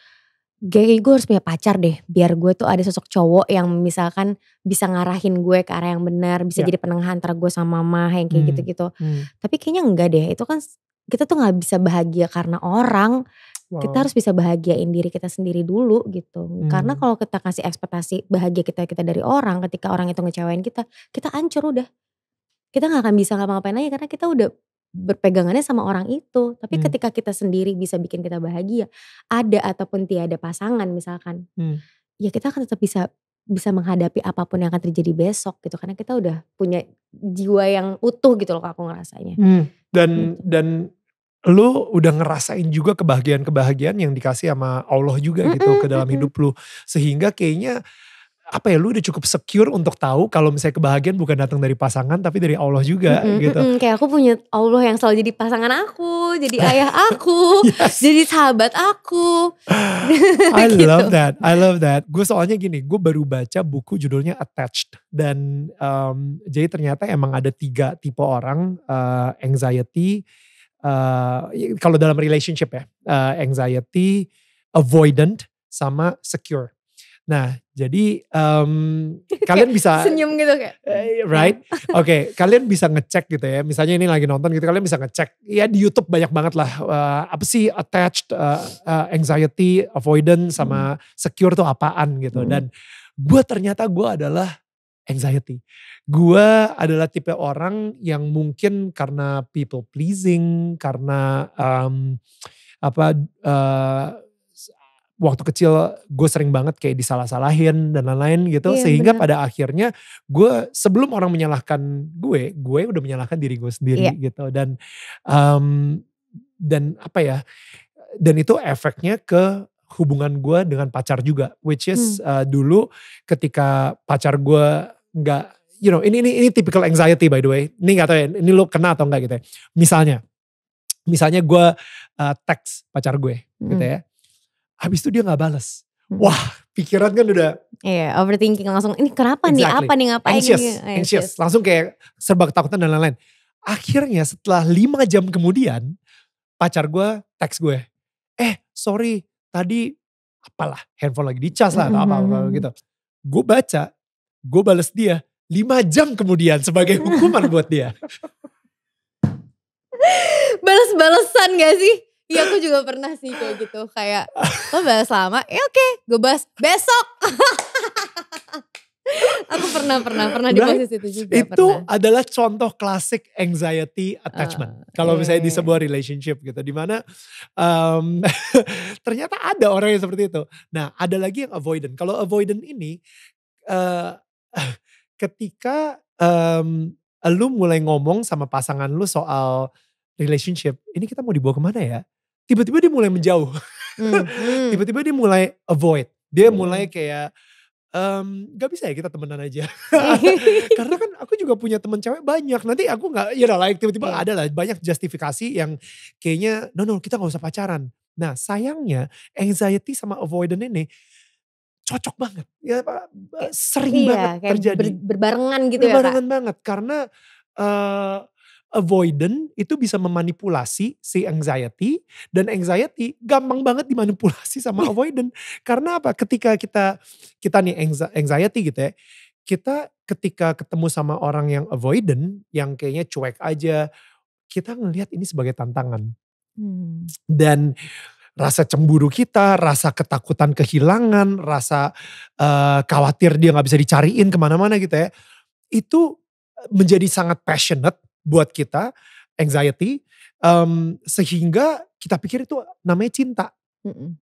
Gue gue harus punya pacar deh biar gue tuh ada sosok cowok yang misalkan bisa ngarahin gue ke arah yang benar bisa yeah. jadi penengah antara gue sama mama yang kayak hmm, gitu-gitu hmm. hmm. tapi kayaknya enggak deh itu kan kita tuh nggak bisa bahagia karena orang wow. kita harus bisa bahagiain diri kita sendiri dulu gitu hmm. karena kalau kita kasih ekspektasi bahagia kita kita dari orang ketika orang itu ngecewain kita kita ancur udah kita nggak akan bisa ngapa-ngapain lagi karena kita udah berpegangannya sama orang itu. Tapi hmm. ketika kita sendiri bisa bikin kita bahagia, ada ataupun tiada pasangan misalkan, hmm. ya kita akan tetap bisa bisa menghadapi apapun yang akan terjadi besok gitu karena kita udah punya jiwa yang utuh gitu loh aku ngerasanya. Hmm. Dan gitu. dan lu udah ngerasain juga kebahagiaan-kebahagiaan yang dikasih sama Allah juga gitu ke dalam hidup lu sehingga kayaknya apa ya lu udah cukup secure untuk tahu kalau misalnya kebahagiaan bukan datang dari pasangan tapi dari Allah juga mm -hmm, gitu. Mm, kayak aku punya Allah yang selalu jadi pasangan aku, jadi ayah aku, yes. jadi sahabat aku. I gitu. love that. I love that. Gue soalnya gini, gue baru baca buku judulnya Attached dan um, jadi ternyata emang ada tiga tipe orang uh, anxiety uh, kalau dalam relationship ya, uh, anxiety, avoidant sama secure Nah, jadi um, kalian bisa senyum gitu kayak eh, right? Iya. Oke, okay, kalian bisa ngecek gitu ya. Misalnya ini lagi nonton gitu, kalian bisa ngecek. Ya di YouTube banyak banget lah uh, apa sih attached uh, uh, anxiety avoidance sama hmm. secure tuh apaan gitu. Hmm. Dan gua ternyata gua adalah anxiety. gua adalah tipe orang yang mungkin karena people pleasing, karena um, apa uh, waktu kecil gue sering banget kayak disalah-salahin dan lain-lain gitu iya, sehingga bener. pada akhirnya gue sebelum orang menyalahkan gue gue udah menyalahkan diri gue sendiri iya. gitu dan um, dan apa ya dan itu efeknya ke hubungan gue dengan pacar juga which is hmm. uh, dulu ketika pacar gue nggak you know ini ini ini typical anxiety by the way ini nggak tahu ya ini lo kena atau enggak gitu ya misalnya misalnya gue uh, teks pacar gue gitu hmm. gitu ya Habis itu dia nggak balas. Hmm. Wah, pikiran kan udah Iya, yeah, overthinking langsung. Ini kenapa exactly. nih? Apa nih ngapain? Anxious, iya, anxious. anxious. Langsung kayak serba ketakutan dan lain-lain. Akhirnya setelah lima jam kemudian, pacar gue teks gue. Eh, sorry, tadi apalah handphone lagi dicas lah apa, apa, apa gitu. Gue baca, gue balas dia lima jam kemudian sebagai hukuman buat dia. Balas-balasan gak sih? Iya aku juga pernah sih kayak gitu kayak lo bahas lama, eh oke okay, gue bahas besok. aku pernah pernah pernah di nah, posisi itu juga. Itu pernah. adalah contoh klasik anxiety attachment. Uh, Kalau iya, misalnya di iya, iya. sebuah relationship gitu, dimana um, ternyata ada orang yang seperti itu. Nah ada lagi yang avoidant. Kalau avoidant ini uh, ketika um, lu mulai ngomong sama pasangan lu soal relationship, ini kita mau dibawa kemana ya? tiba-tiba dia mulai menjauh hmm, hmm. tiba-tiba hmm, dia mulai avoid dia hmm. mulai kayak um, gak bisa ya kita temenan aja karena kan aku juga punya teman cewek banyak nanti aku gak, ya udah like tiba-tiba hmm. ada lah banyak justifikasi yang kayaknya no no kita gak usah pacaran nah sayangnya anxiety sama avoidant ini cocok banget ya sering iya, banget terjadi ber, berbarengan gitu ya, berbarengan ya, Pak. banget karena uh, avoidant itu bisa memanipulasi si anxiety dan anxiety gampang banget dimanipulasi sama avoidant karena apa ketika kita kita nih anxiety gitu ya kita ketika ketemu sama orang yang avoidant yang kayaknya cuek aja kita ngelihat ini sebagai tantangan hmm. dan rasa cemburu kita, rasa ketakutan kehilangan, rasa uh, khawatir dia nggak bisa dicariin kemana-mana gitu ya, itu menjadi sangat passionate buat kita anxiety um, sehingga kita pikir itu namanya cinta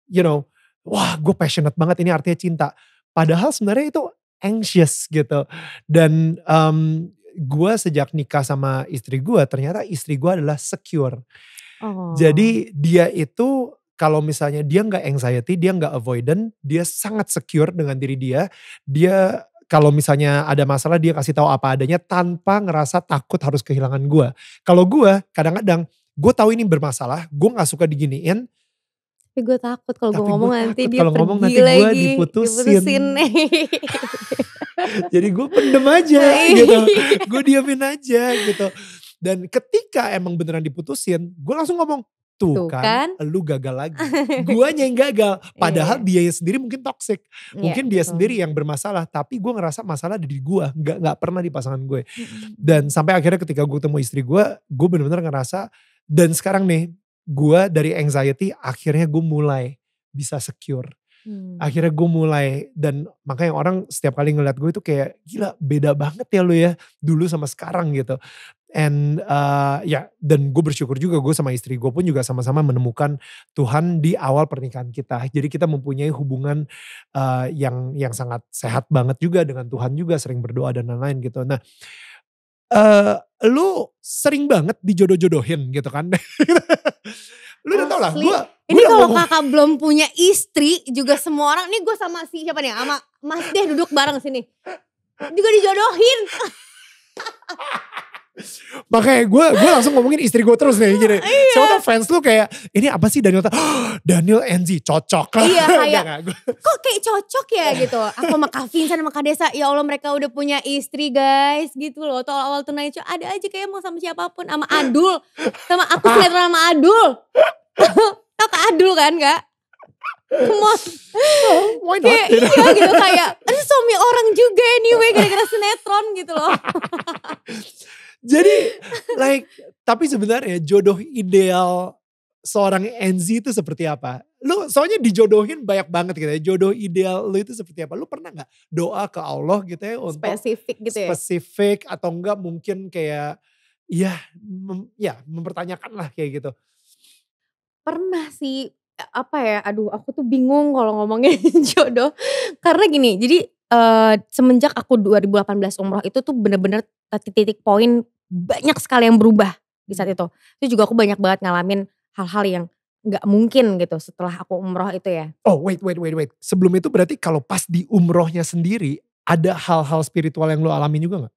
you know wah gue passionate banget ini artinya cinta padahal sebenarnya itu anxious gitu dan um, gue sejak nikah sama istri gue ternyata istri gue adalah secure oh. jadi dia itu kalau misalnya dia nggak anxiety, dia nggak avoidant, dia sangat secure dengan diri dia, dia kalau misalnya ada masalah dia kasih tahu apa adanya tanpa ngerasa takut harus kehilangan gue. Kalau gue kadang-kadang gue tahu ini bermasalah, gue nggak suka diginiin. Tapi gue takut kalau gue ngomong nanti dia kalau ngomong nanti gue diputusin. diputusin. Jadi gue pendem aja iya. gitu, gue diamin aja gitu. Dan ketika emang beneran diputusin, gue langsung ngomong, Tuh, kan, kan, lu gagal lagi. Guanya yang gagal. Padahal yeah. dia sendiri mungkin toxic. Iya, mungkin yeah, dia betul. sendiri yang bermasalah. Tapi gue ngerasa masalah ada di gue. Gak, gak pernah di pasangan gue. Dan sampai akhirnya ketika gue ketemu istri gue. Gue bener-bener ngerasa. Dan sekarang nih. Gue dari anxiety akhirnya gue mulai bisa secure. Hmm. Akhirnya gue mulai dan makanya orang setiap kali ngeliat gue itu kayak gila beda banget ya lu ya dulu sama sekarang gitu. And uh, ya yeah, dan gue bersyukur juga gue sama istri gue pun juga sama-sama menemukan Tuhan di awal pernikahan kita. Jadi kita mempunyai hubungan uh, yang yang sangat sehat banget juga dengan Tuhan juga sering berdoa dan lain-lain gitu. Nah uh, lu sering banget dijodoh-jodohin gitu kan. lu udah tau lah gue. Ini kalau kakak belum punya istri juga semua orang. ini gue sama si siapa nih sama Mas deh duduk bareng sini. Juga dijodohin. Makanya gue gue langsung ngomongin istri gue terus nih gini. Iya. Siapa fans lu kayak ini apa sih Daniel? Oh, Daniel NZ cocok. Iya kayak kok kayak cocok ya gitu. Aku sama Kavin sama Kak Desa ya Allah mereka udah punya istri guys gitu loh. Tuh awal tunai show ada aja kayak mau sama siapapun sama Adul sama aku sinetron sama Adul. Tau Kak Adul kan kak? Come on. Oh, why not? Kayak, iya gitu kayak, ada kan suami orang juga anyway gara-gara sinetron gitu loh. Jadi like tapi sebenarnya jodoh ideal seorang NZ itu seperti apa? Lu soalnya dijodohin banyak banget gitu ya. Jodoh ideal lu itu seperti apa? Lu pernah nggak doa ke Allah gitu ya untuk spesifik gitu ya. Spesifik atau enggak mungkin kayak ya mem, ya mempertanyakan lah kayak gitu. Pernah sih e, apa ya? Aduh, aku tuh bingung kalau ngomongin jodoh. Karena gini, jadi uh, semenjak aku 2018 umroh itu tuh bener-bener titik-titik poin banyak sekali yang berubah di saat hmm. itu. Itu juga aku banyak banget ngalamin hal-hal yang nggak mungkin gitu setelah aku umroh itu ya. Oh wait wait wait wait. Sebelum itu berarti kalau pas di umrohnya sendiri ada hal-hal spiritual yang lo alamin juga nggak?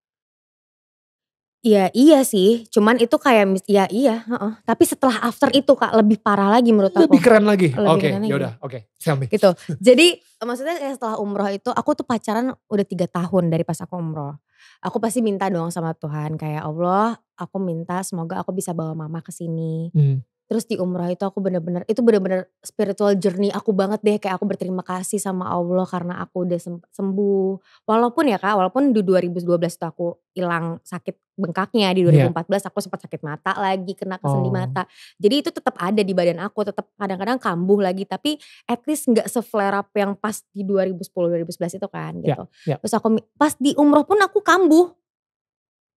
Iya iya sih, cuman itu kayak ya iya, uh-uh. tapi setelah after itu kak lebih parah lagi menurut lebih aku. Lebih keren lagi. Oke, okay, udah, oke, okay, sampai. Gitu. Jadi maksudnya kayak setelah umroh itu aku tuh pacaran udah tiga tahun dari pas aku umroh. Aku pasti minta doang sama Tuhan kayak ya Allah, aku minta semoga aku bisa bawa mama ke sini. Hmm. Terus di umroh itu aku bener-bener, itu bener-bener spiritual journey aku banget deh. Kayak aku berterima kasih sama Allah karena aku udah sembuh. Walaupun ya kak, walaupun di 2012 itu aku hilang sakit bengkaknya. Di 2014 iya. yeah. aku sempat sakit mata lagi, kena kesendi oh. mata. Jadi itu tetap ada di badan aku, tetap kadang-kadang kambuh lagi. Tapi at least gak se-flare up yang pas di 2010-2011 itu kan ya, gitu. Yeah, yeah. Terus aku, pas di umroh pun aku kambuh.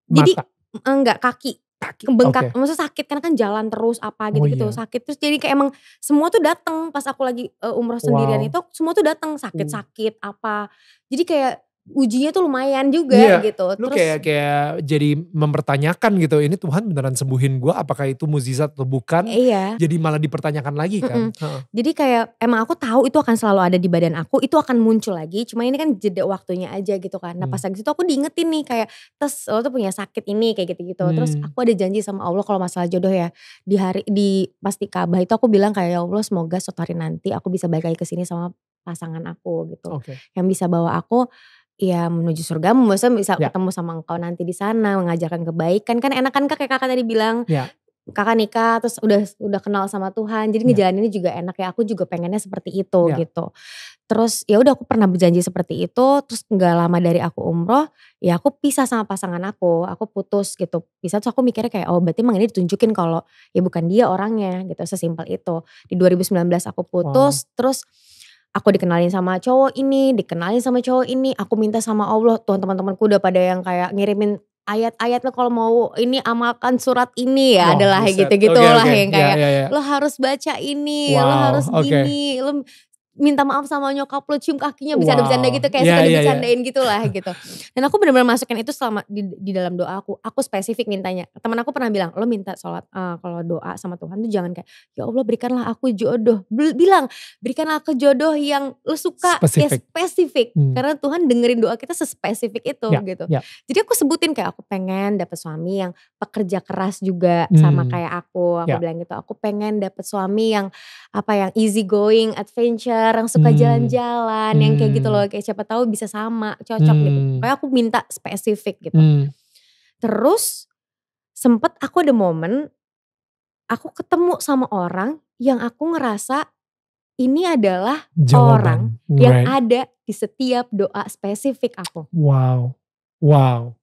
Mata. Jadi enggak kaki kaki kebengkak okay. maksudnya sakit karena kan jalan terus apa gitu oh, gitu iya. sakit terus jadi kayak emang semua tuh datang pas aku lagi uh, umroh sendirian wow. itu semua tuh datang sakit sakit hmm. apa jadi kayak ujinya tuh lumayan juga iya, gitu. Lu Terus, kayak kayak jadi mempertanyakan gitu, ini Tuhan beneran sembuhin gua, apakah itu mukjizat atau bukan? Iya. Jadi malah dipertanyakan lagi kan. Jadi kayak emang aku tahu itu akan selalu ada di badan aku, itu akan muncul lagi. Cuma ini kan jeda waktunya aja gitu kan. Nah mm. pas hmm. itu aku diingetin nih kayak, tes lo tuh punya sakit ini kayak gitu-gitu. Hmm. Terus aku ada janji sama Allah kalau masalah jodoh ya di hari di pasti Ka'bah itu aku bilang kayak ya Allah semoga suatu hari nanti aku bisa balik lagi ke sini sama pasangan aku gitu. Okay. Yang bisa bawa aku ya menuju surga, maksudnya bisa yeah. ketemu sama engkau nanti di sana mengajarkan kebaikan kan enak kan kak kayak kakak tadi bilang ya. kakak nikah terus udah udah kenal sama Tuhan jadi ya. ngejalan ini juga enak ya aku juga pengennya seperti itu yeah. gitu terus ya udah aku pernah berjanji seperti itu terus nggak lama dari aku umroh ya aku pisah sama pasangan aku aku putus gitu pisah terus aku mikirnya kayak oh berarti emang ini ditunjukin kalau ya bukan dia orangnya gitu sesimpel itu di 2019 aku putus wow. Oh. terus aku dikenalin sama cowok ini, dikenalin sama cowok ini, aku minta sama Allah. Tuhan teman-temanku udah pada yang kayak ngirimin ayat-ayat lo kalau mau ini amalkan surat ini ya oh, adalah gitu-gitu okay, lah okay. yang ya, kayak yeah, yeah, yeah. lo harus baca ini, wow, lo harus okay. gini, lo minta maaf sama nyokap lo cium kakinya bercanda-bercanda gitu kayak yeah, suka yeah, iya. dibercandain yeah. gitu lah gitu. Dan aku benar-benar masukin itu selama di, di dalam doa aku. Aku spesifik mintanya. Teman aku pernah bilang, "Lo minta sholat uh, kalau doa sama Tuhan tuh jangan kayak ya Allah berikanlah aku jodoh." Bilang, "Berikanlah aku jodoh yang lo suka." Ya, spesifik. Ya spesifik. Hmm. Karena Tuhan dengerin doa kita sespesifik itu yeah, gitu. Yeah. Jadi aku sebutin kayak aku pengen dapet suami yang pekerja keras juga hmm. sama kayak aku. Aku yeah. bilang gitu, aku pengen dapet suami yang apa yang easy going, adventure bareng, suka hmm. jalan-jalan, hmm. yang kayak gitu loh. Hmm. Kayak siapa tahu bisa sama, cocok gitu. hmm. gitu. Kayak aku minta spesifik gitu. Hmm. Terus sempet aku ada momen aku ketemu sama orang yang aku ngerasa ini adalah Jawaban. orang yang ada di setiap doa spesifik aku. Wow. Wow.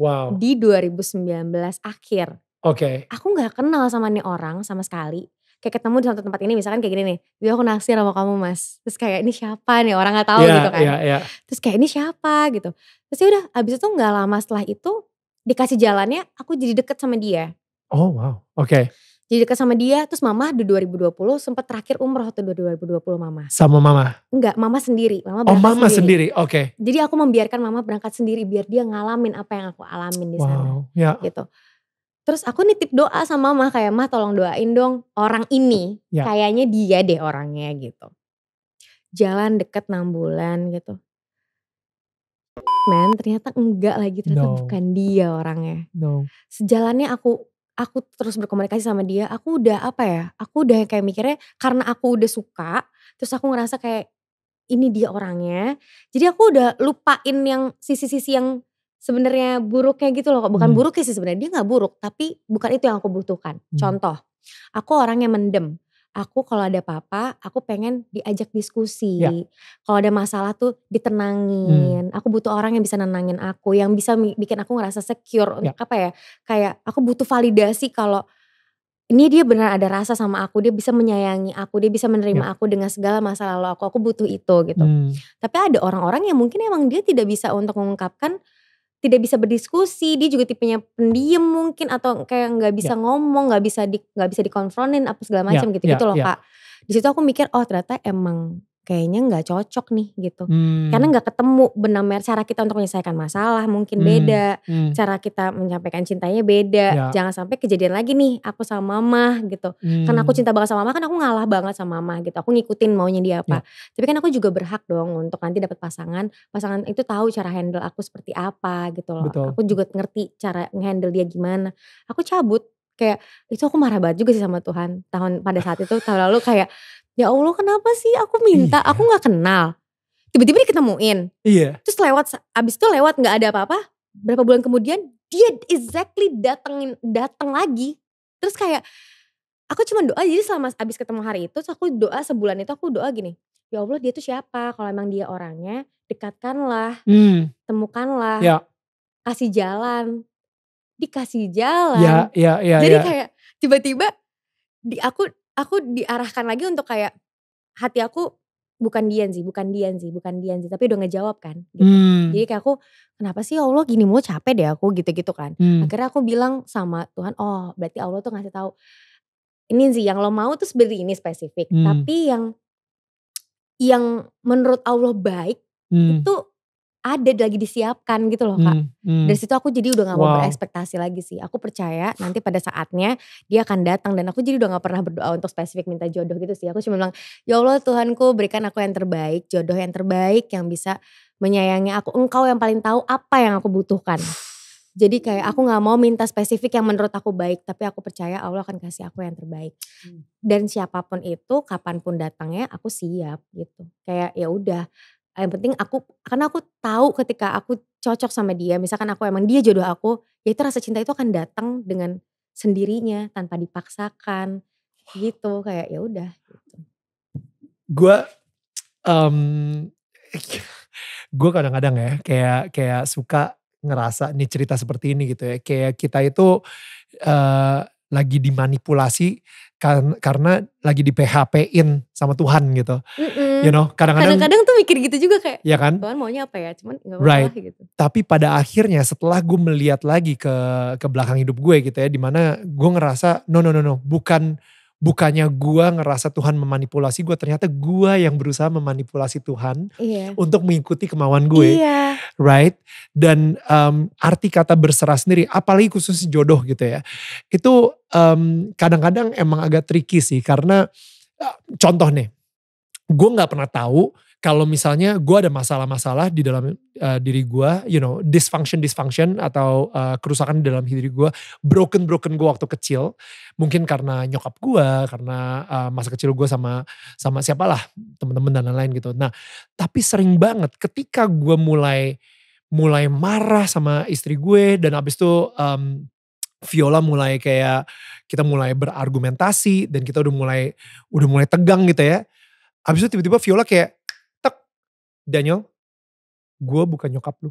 Wow. Di 2019 akhir. Oke. Okay. Aku nggak kenal sama nih orang sama sekali kayak ketemu di satu tempat ini misalkan kayak gini nih gue aku naksir sama kamu mas terus kayak ini siapa nih orang gak tahu yeah, gitu kan yeah, yeah. terus kayak ini siapa gitu terus ya udah abis itu nggak lama setelah itu dikasih jalannya aku jadi deket sama dia oh wow oke okay. jadi deket sama dia terus mama di 2020 sempat terakhir umroh tuh 2020 mama sama mama enggak mama sendiri mama oh mama sendiri, sendiri. oke okay. jadi aku membiarkan mama berangkat sendiri biar dia ngalamin apa yang aku alamin di sana yeah. gitu Terus aku nitip doa sama mah kayak mah tolong doain dong orang ini ya. kayaknya dia deh orangnya gitu. Jalan deket 6 bulan gitu. Men ternyata enggak lagi ternyata no. bukan dia orangnya. No. Sejalannya aku aku terus berkomunikasi sama dia, aku udah apa ya? Aku udah kayak mikirnya karena aku udah suka, terus aku ngerasa kayak ini dia orangnya. Jadi aku udah lupain yang sisi-sisi yang sebenarnya buruknya gitu loh bukan hmm. buruk sih sebenarnya dia nggak buruk tapi bukan itu yang aku butuhkan hmm. contoh aku orang yang mendem aku kalau ada apa-apa aku pengen diajak diskusi ya. kalau ada masalah tuh ditenangin hmm. aku butuh orang yang bisa nenangin aku yang bisa bikin aku ngerasa secure ya. apa ya kayak aku butuh validasi kalau ini dia benar ada rasa sama aku, dia bisa menyayangi aku, dia bisa menerima ya. aku dengan segala masalah lalu aku, aku butuh itu gitu. Hmm. Tapi ada orang-orang yang mungkin emang dia tidak bisa untuk mengungkapkan tidak bisa berdiskusi dia juga tipenya pendiam mungkin atau kayak nggak bisa ya. ngomong nggak bisa di nggak bisa dikonfrontin apa segala ya, macam ya, gitu yeah, gitu loh ya. kak di situ aku mikir oh ternyata emang kayaknya nggak cocok nih gitu hmm. karena nggak ketemu benar merah cara kita untuk menyelesaikan masalah mungkin hmm. beda hmm. cara kita menyampaikan cintanya beda ya. jangan sampai kejadian lagi nih aku sama mama gitu hmm. karena aku hmm. cinta banget sama mama kan aku ngalah banget sama mama gitu aku ngikutin maunya dia apa ya. tapi kan aku juga berhak dong untuk nanti dapat pasangan pasangan itu tahu cara handle aku seperti apa gitu loh Betul. aku juga ngerti cara handle dia gimana aku cabut kayak itu aku marah banget juga sih sama Tuhan tahun pada saat itu tahun lalu kayak ya Allah kenapa sih aku minta iya. aku nggak kenal tiba-tiba diketemuin iya terus lewat abis itu lewat nggak ada apa-apa berapa bulan kemudian dia exactly datengin datang lagi terus kayak aku cuma doa jadi selama abis ketemu hari itu terus aku doa sebulan itu aku doa gini ya Allah dia tuh siapa kalau emang dia orangnya dekatkanlah hmm. temukanlah ya. kasih jalan dikasih ya, jalan. Ya, ya, ya. Jadi ya. kayak tiba-tiba di aku aku diarahkan lagi untuk kayak hati aku bukan Dian sih, bukan Dian sih, bukan Dian sih, tapi udah ngejawab kan. Gitu. Hmm. Jadi kayak aku kenapa sih Allah gini mau capek deh aku gitu-gitu kan. Hmm. Akhirnya aku bilang sama Tuhan, oh berarti Allah tuh ngasih tahu ini sih yang lo mau tuh seperti ini spesifik, hmm. tapi yang yang menurut Allah baik hmm. itu ada lagi disiapkan gitu loh kak. Hmm, hmm. Dari situ aku jadi udah gak mau wow. berekspektasi lagi sih. Aku percaya nanti pada saatnya dia akan datang dan aku jadi udah gak pernah berdoa untuk spesifik minta jodoh gitu sih. Aku cuma bilang ya Allah Tuhanku berikan aku yang terbaik, jodoh yang terbaik yang bisa menyayangi aku. Engkau yang paling tahu apa yang aku butuhkan. Jadi kayak aku gak mau minta spesifik yang menurut aku baik, tapi aku percaya Allah akan kasih aku yang terbaik. Hmm. Dan siapapun itu, kapanpun datangnya, aku siap gitu. Kayak ya udah, yang penting aku karena aku tahu ketika aku cocok sama dia misalkan aku emang dia jodoh aku ya itu rasa cinta itu akan datang dengan sendirinya tanpa dipaksakan gitu kayak ya udah gitu. gue um, mmm, gue kadang-kadang ya kayak kayak suka ngerasa nih cerita seperti ini gitu ya kayak kita itu uh, lagi dimanipulasi karena, karena lagi di PHP-in sama Tuhan gitu. Mm-mm. You know, kadang-kadang kadang tuh mikir gitu juga kayak ya kan? Tuhan maunya apa ya? Cuman gak right. gitu. Tapi pada akhirnya setelah gue melihat lagi ke ke belakang hidup gue gitu ya di mana gue ngerasa no no no no bukan bukannya gua ngerasa Tuhan memanipulasi gua ternyata gua yang berusaha memanipulasi Tuhan iya. untuk mengikuti kemauan gue iya. right dan um, arti kata berserah sendiri apalagi khusus jodoh gitu ya itu kadang um, kadang-kadang emang agak tricky sih karena uh, contoh nih gue nggak pernah tahu kalau misalnya gue ada masalah-masalah di dalam uh, diri gue, you know, dysfunction dysfunction atau uh, kerusakan di dalam diri gue, broken broken gue waktu kecil, mungkin karena nyokap gue, karena uh, masa kecil gue sama sama siapalah temen-temen dan lain-lain gitu. Nah, tapi sering banget ketika gue mulai mulai marah sama istri gue dan abis itu um, Viola mulai kayak kita mulai berargumentasi dan kita udah mulai udah mulai tegang gitu ya. Abis itu tiba-tiba Viola kayak Daniel, gue bukan nyokap lu.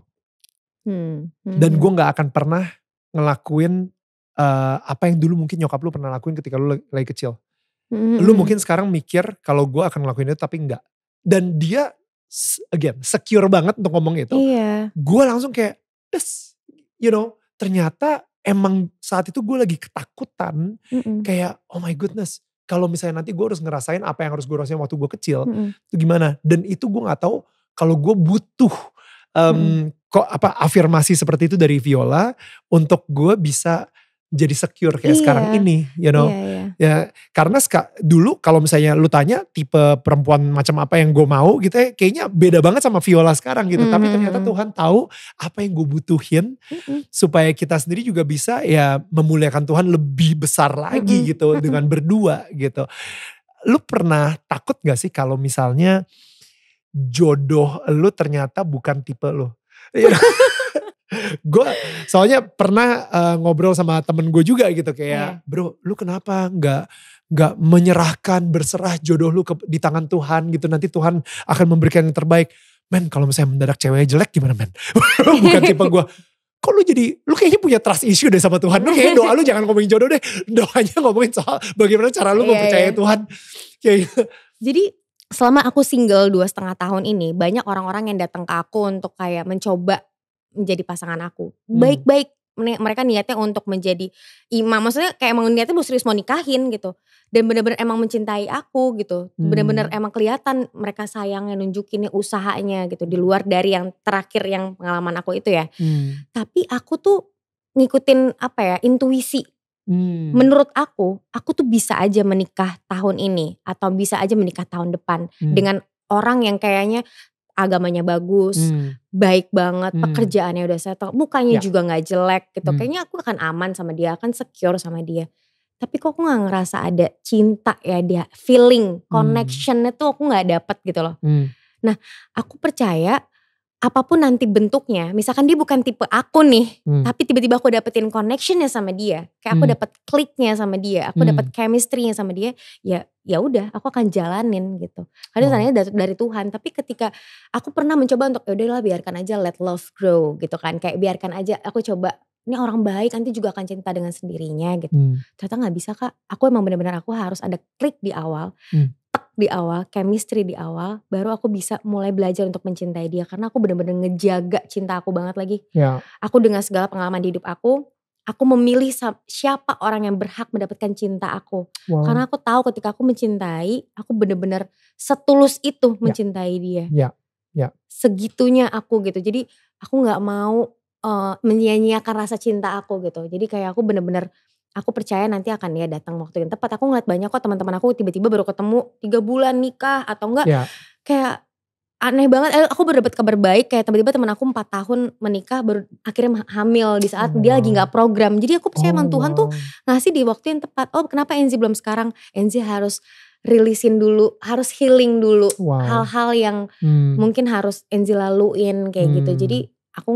Hmm. Hmm. Dan hmm. gue gak akan pernah ngelakuin uh, apa yang dulu mungkin nyokap lu pernah lakuin ketika lu lagi, kecil. Hmm. Lu hmm, hmm. mungkin sekarang mikir kalau gue akan ngelakuin itu tapi enggak. Dan dia again secure banget untuk ngomong itu. Iya. Gue langsung kayak, des, you know, ternyata emang saat itu gue lagi ketakutan. Mm Kayak, oh my goodness, kalau misalnya nanti gue harus ngerasain apa yang harus gue rasain waktu gue kecil, mm itu gimana? Dan itu gue nggak tahu kalau gue butuh um, hmm. kok apa afirmasi seperti itu dari Viola untuk gue bisa jadi secure kayak iya. sekarang ini, you know. Iya, iya. Ya, karena ska, dulu kalau misalnya lu tanya tipe perempuan macam apa yang gue mau gitu ya, kayaknya beda banget sama Viola sekarang gitu. Mm -hmm. Tapi hmm, ternyata hmm. Tuhan tahu apa yang gue butuhin mm -hmm. supaya kita sendiri juga bisa ya memuliakan Tuhan lebih besar hmm, lagi mm -hmm. gitu dengan berdua gitu. Lu pernah takut gak sih kalau misalnya jodoh lu ternyata bukan tipe lu. Iya. gue soalnya pernah uh, ngobrol sama temen gue juga gitu kayak yeah. bro lu kenapa nggak nggak menyerahkan berserah jodoh lu ke, di tangan Tuhan gitu nanti Tuhan akan memberikan yang terbaik men kalau misalnya mendadak cewek jelek gimana men bukan tipe gue kok lu jadi lu kayaknya punya trust issue deh sama Tuhan lu kayak doa lu jangan ngomongin jodoh deh doanya ngomongin soal bagaimana cara lu yeah, iya, mempercayai yeah. Tuhan kayak gitu. jadi selama aku single dua setengah tahun ini banyak orang-orang yang datang ke aku untuk kayak mencoba menjadi pasangan aku hmm. baik-baik hmm. mereka niatnya untuk menjadi imam maksudnya kayak emang niatnya mau serius mau nikahin gitu dan bener-bener emang mencintai aku gitu hmm. bener-bener emang kelihatan mereka sayangnya nunjukinnya usahanya gitu di luar dari yang terakhir yang pengalaman aku itu ya hmm. tapi aku tuh ngikutin apa ya intuisi Hmm. Menurut aku, aku tuh bisa aja menikah tahun ini atau bisa aja menikah tahun depan hmm. dengan orang yang kayaknya agamanya bagus, hmm. baik banget, hmm. pekerjaannya udah settle, mukanya ya. juga nggak jelek gitu. Hmm. Kayaknya aku akan aman sama dia, akan secure sama dia. Tapi kok aku nggak ngerasa ada cinta ya dia, feeling, hmm. connectionnya hmm. tuh aku nggak dapet gitu loh. Hmm. Nah, aku percaya apapun nanti bentuknya, misalkan dia bukan tipe aku nih, hmm. tapi tiba-tiba aku dapetin connectionnya sama dia, kayak aku hmm. dapet kliknya sama dia, aku hmm. dapet chemistrynya sama dia, ya ya udah, aku akan jalanin gitu. Karena oh. dari Tuhan, tapi ketika aku pernah mencoba untuk ya udahlah biarkan aja let love grow gitu kan, kayak biarkan aja aku coba ini orang baik nanti juga akan cinta dengan sendirinya gitu. Hmm. Ternyata nggak bisa kak, aku emang benar-benar aku harus ada klik di awal. Hmm di awal, chemistry di awal, baru aku bisa mulai belajar untuk mencintai dia karena aku benar-benar ngejaga cinta aku banget lagi. Ya. Aku dengan segala pengalaman di hidup aku, aku memilih siapa orang yang berhak mendapatkan cinta aku. Wow. Karena aku tahu ketika aku mencintai, aku benar-benar setulus itu ya. mencintai dia. Ya. Ya. Segitunya aku gitu. Jadi aku nggak mau uh, menyia-nyiakan rasa cinta aku gitu. Jadi kayak aku benar-benar aku percaya nanti akan ya datang waktu yang tepat. Aku ngeliat banyak kok teman-teman aku tiba-tiba baru ketemu tiga bulan nikah atau enggak yeah. kayak aneh banget. Eh, aku berdebat kabar baik kayak tiba-tiba teman aku empat tahun menikah baru akhirnya hamil di saat oh. dia lagi nggak program. Jadi aku percaya oh, emang Tuhan tuh oh. ngasih di waktu yang tepat. Oh kenapa Enzi belum sekarang? Enzi harus rilisin dulu, harus healing dulu hal-hal wow. yang hmm. mungkin harus Enzi laluin kayak hmm. gitu. Jadi hmm. aku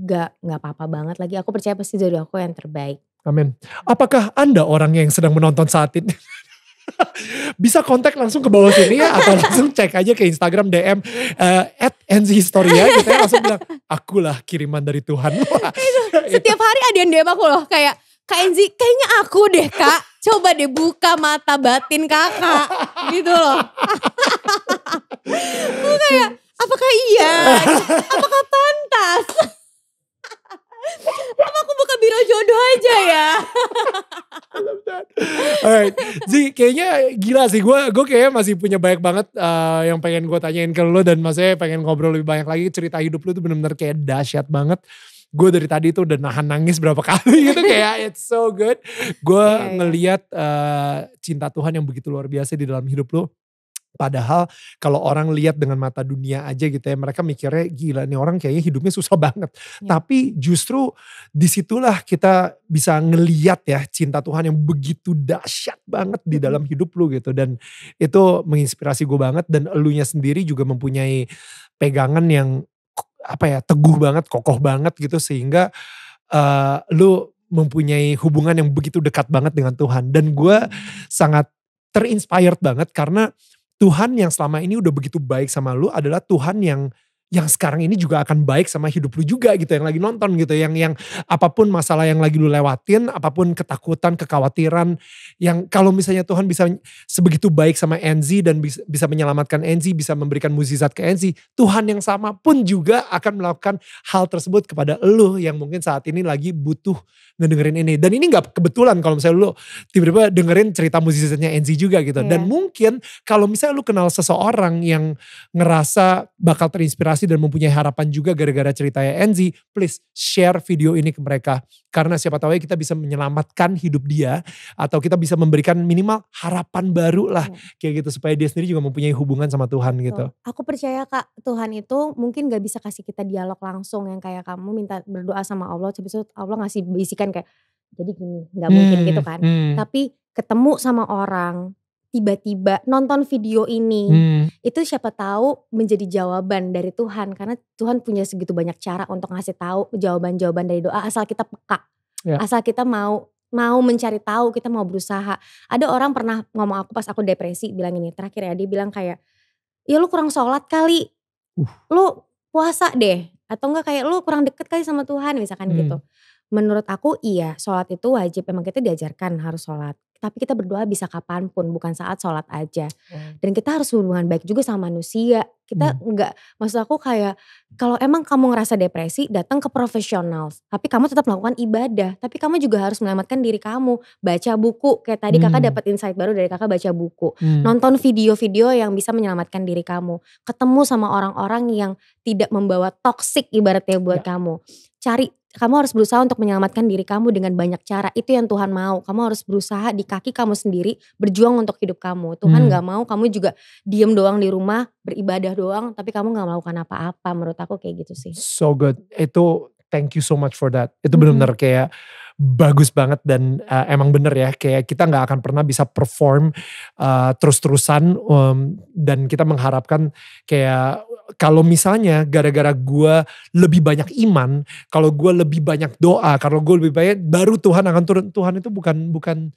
nggak nggak apa-apa banget lagi. Aku percaya pasti jodoh aku yang terbaik. Amin. Apakah Anda orang yang sedang menonton saat ini? bisa kontak langsung ke bawah sini ya atau langsung cek aja ke Instagram DM eh, at uh, NZ Historia gitu ya langsung bilang akulah kiriman dari Tuhan. Setiap hari ada yang DM aku loh kayak Kak Enzi kayaknya aku deh Kak coba deh buka mata batin kakak gitu loh. aku kayak apakah iya? Apakah pantas? Apa aku buka biro jodoh aja ya? Alright, Zi kayaknya gila sih gue. Gue kayaknya masih punya banyak banget uh, yang pengen gue tanyain ke lo dan maksudnya pengen ngobrol lebih banyak lagi. Cerita hidup lo tuh benar-benar kayak dahsyat banget gue dari tadi tuh udah nahan nangis berapa kali gitu kayak it's so good. Gue yeah, uh, cinta Tuhan yang begitu luar biasa di dalam hidup lo. Padahal kalau orang lihat dengan mata dunia aja gitu ya, mereka mikirnya gila nih orang kayaknya hidupnya susah banget. Ya. Tapi justru disitulah kita bisa ngeliat ya cinta Tuhan yang begitu dahsyat banget di dalam hidup lu gitu. Dan itu menginspirasi gue banget dan elunya sendiri juga mempunyai pegangan yang apa ya teguh banget, kokoh banget gitu sehingga uh, lu mempunyai hubungan yang begitu dekat banget dengan Tuhan. Dan gue sangat terinspired banget karena Tuhan yang selama ini udah begitu baik sama lu adalah Tuhan yang yang sekarang ini juga akan baik sama hidup lu juga gitu yang lagi nonton gitu yang yang apapun masalah yang lagi lu lewatin apapun ketakutan kekhawatiran yang kalau misalnya Tuhan bisa sebegitu baik sama Enzi dan bisa, menyelamatkan Enzi bisa memberikan mukjizat ke Enzi Tuhan yang sama pun juga akan melakukan hal tersebut kepada lu yang mungkin saat ini lagi butuh ngedengerin ini dan ini nggak kebetulan kalau misalnya lu tiba-tiba dengerin cerita mukjizatnya Enzi juga gitu yeah. dan iya. mungkin kalau misalnya lu kenal seseorang yang ngerasa bakal terinspirasi motivasi dan mempunyai harapan juga gara-gara ceritanya Enzi, please share video ini ke mereka. Karena siapa tahu ya kita bisa menyelamatkan hidup dia atau kita bisa memberikan minimal harapan baru lah hmm. kayak gitu supaya dia sendiri juga mempunyai hubungan sama Tuhan Betul. gitu. Aku percaya Kak, Tuhan itu mungkin gak bisa kasih kita dialog langsung yang kayak kamu minta berdoa sama Allah, tapi itu Allah ngasih bisikan kayak jadi gini, nggak mungkin hmm, gitu kan. Hmm. Tapi ketemu sama orang, tiba-tiba nonton video ini hmm. itu siapa tahu menjadi jawaban dari Tuhan karena Tuhan punya segitu banyak cara untuk ngasih tahu jawaban-jawaban dari doa asal kita peka yeah. asal kita mau mau mencari tahu kita mau berusaha ada orang pernah ngomong aku pas aku depresi bilang ini terakhir ya dia bilang kayak ya lu kurang sholat kali uh. lu puasa deh atau enggak kayak lu kurang deket kali sama Tuhan misalkan gitu. hmm. gitu menurut aku iya sholat itu wajib emang kita diajarkan harus sholat tapi kita berdoa bisa kapanpun bukan saat sholat aja hmm. dan kita harus hubungan baik juga sama manusia kita hmm. nggak hmm. maksud aku kayak kalau emang kamu ngerasa depresi datang ke profesional tapi kamu tetap melakukan ibadah tapi kamu juga harus menyelamatkan diri kamu baca buku kayak tadi hmm. kakak dapat insight baru dari kakak baca buku hmm. nonton video-video yang bisa menyelamatkan diri kamu ketemu sama orang-orang yang tidak membawa toksik ibaratnya buat ya. kamu cari kamu harus berusaha untuk menyelamatkan diri kamu dengan banyak cara. Itu yang Tuhan mau. Kamu harus berusaha di kaki kamu sendiri berjuang untuk hidup kamu. Tuhan hmm. mau kamu juga diem doang di rumah beribadah doang, tapi kamu nggak melakukan apa-apa. Menurut aku kayak gitu sih. So good. Itu thank you so much for that. Itu benar hmm. benar-benar kayak bagus banget dan uh, emang bener ya kayak kita nggak akan pernah bisa perform uh, terus-terusan um, dan kita mengharapkan kayak kalau misalnya gara-gara gue lebih banyak iman, kalau gue lebih banyak doa, kalau gue lebih banyak, baru Tuhan akan turun. Tuhan itu bukan bukan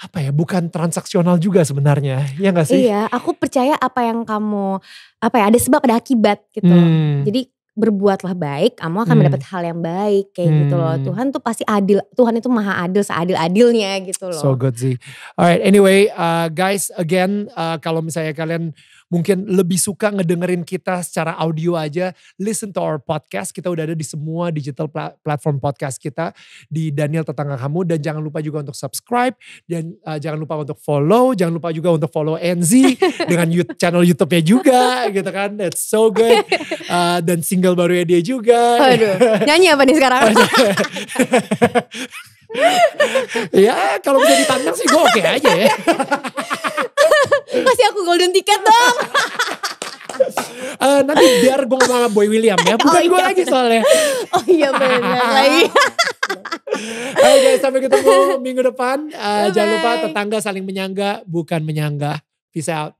apa ya bukan transaksional juga sebenarnya ya gak sih iya aku percaya apa yang kamu apa ya ada sebab ada akibat gitu hmm. jadi berbuatlah baik kamu akan hmm. mendapat hal yang baik kayak hmm. gitu loh hmm. Tuhan tuh pasti adil Tuhan itu maha adil seadil adilnya gitu loh so good sih alright anyway uh, guys again uh, kalau misalnya kalian mungkin lebih suka ngedengerin kita secara audio aja, listen to our podcast. Kita udah ada di semua digital platform podcast kita di Daniel Tetangga Kamu dan jangan lupa juga untuk subscribe dan uh, jangan lupa untuk follow, jangan lupa juga untuk follow NZ dengan YouTube, channel YouTube-nya juga gitu kan. That's so good. Uh, dan single barunya dia juga. Aduh, nyanyi apa nih sekarang? ya kalau bisa ditandang sih gue oke okay aja ya. Kasih aku golden ticket dong. uh, nanti biar gue ngomong sama Boy William ya. Bukan oh, iya, gue lagi soalnya. Oh iya benar lagi. Oke okay, sampai ketemu minggu depan. Uh, Jangan lupa tetangga saling menyangga bukan menyangga. Peace out.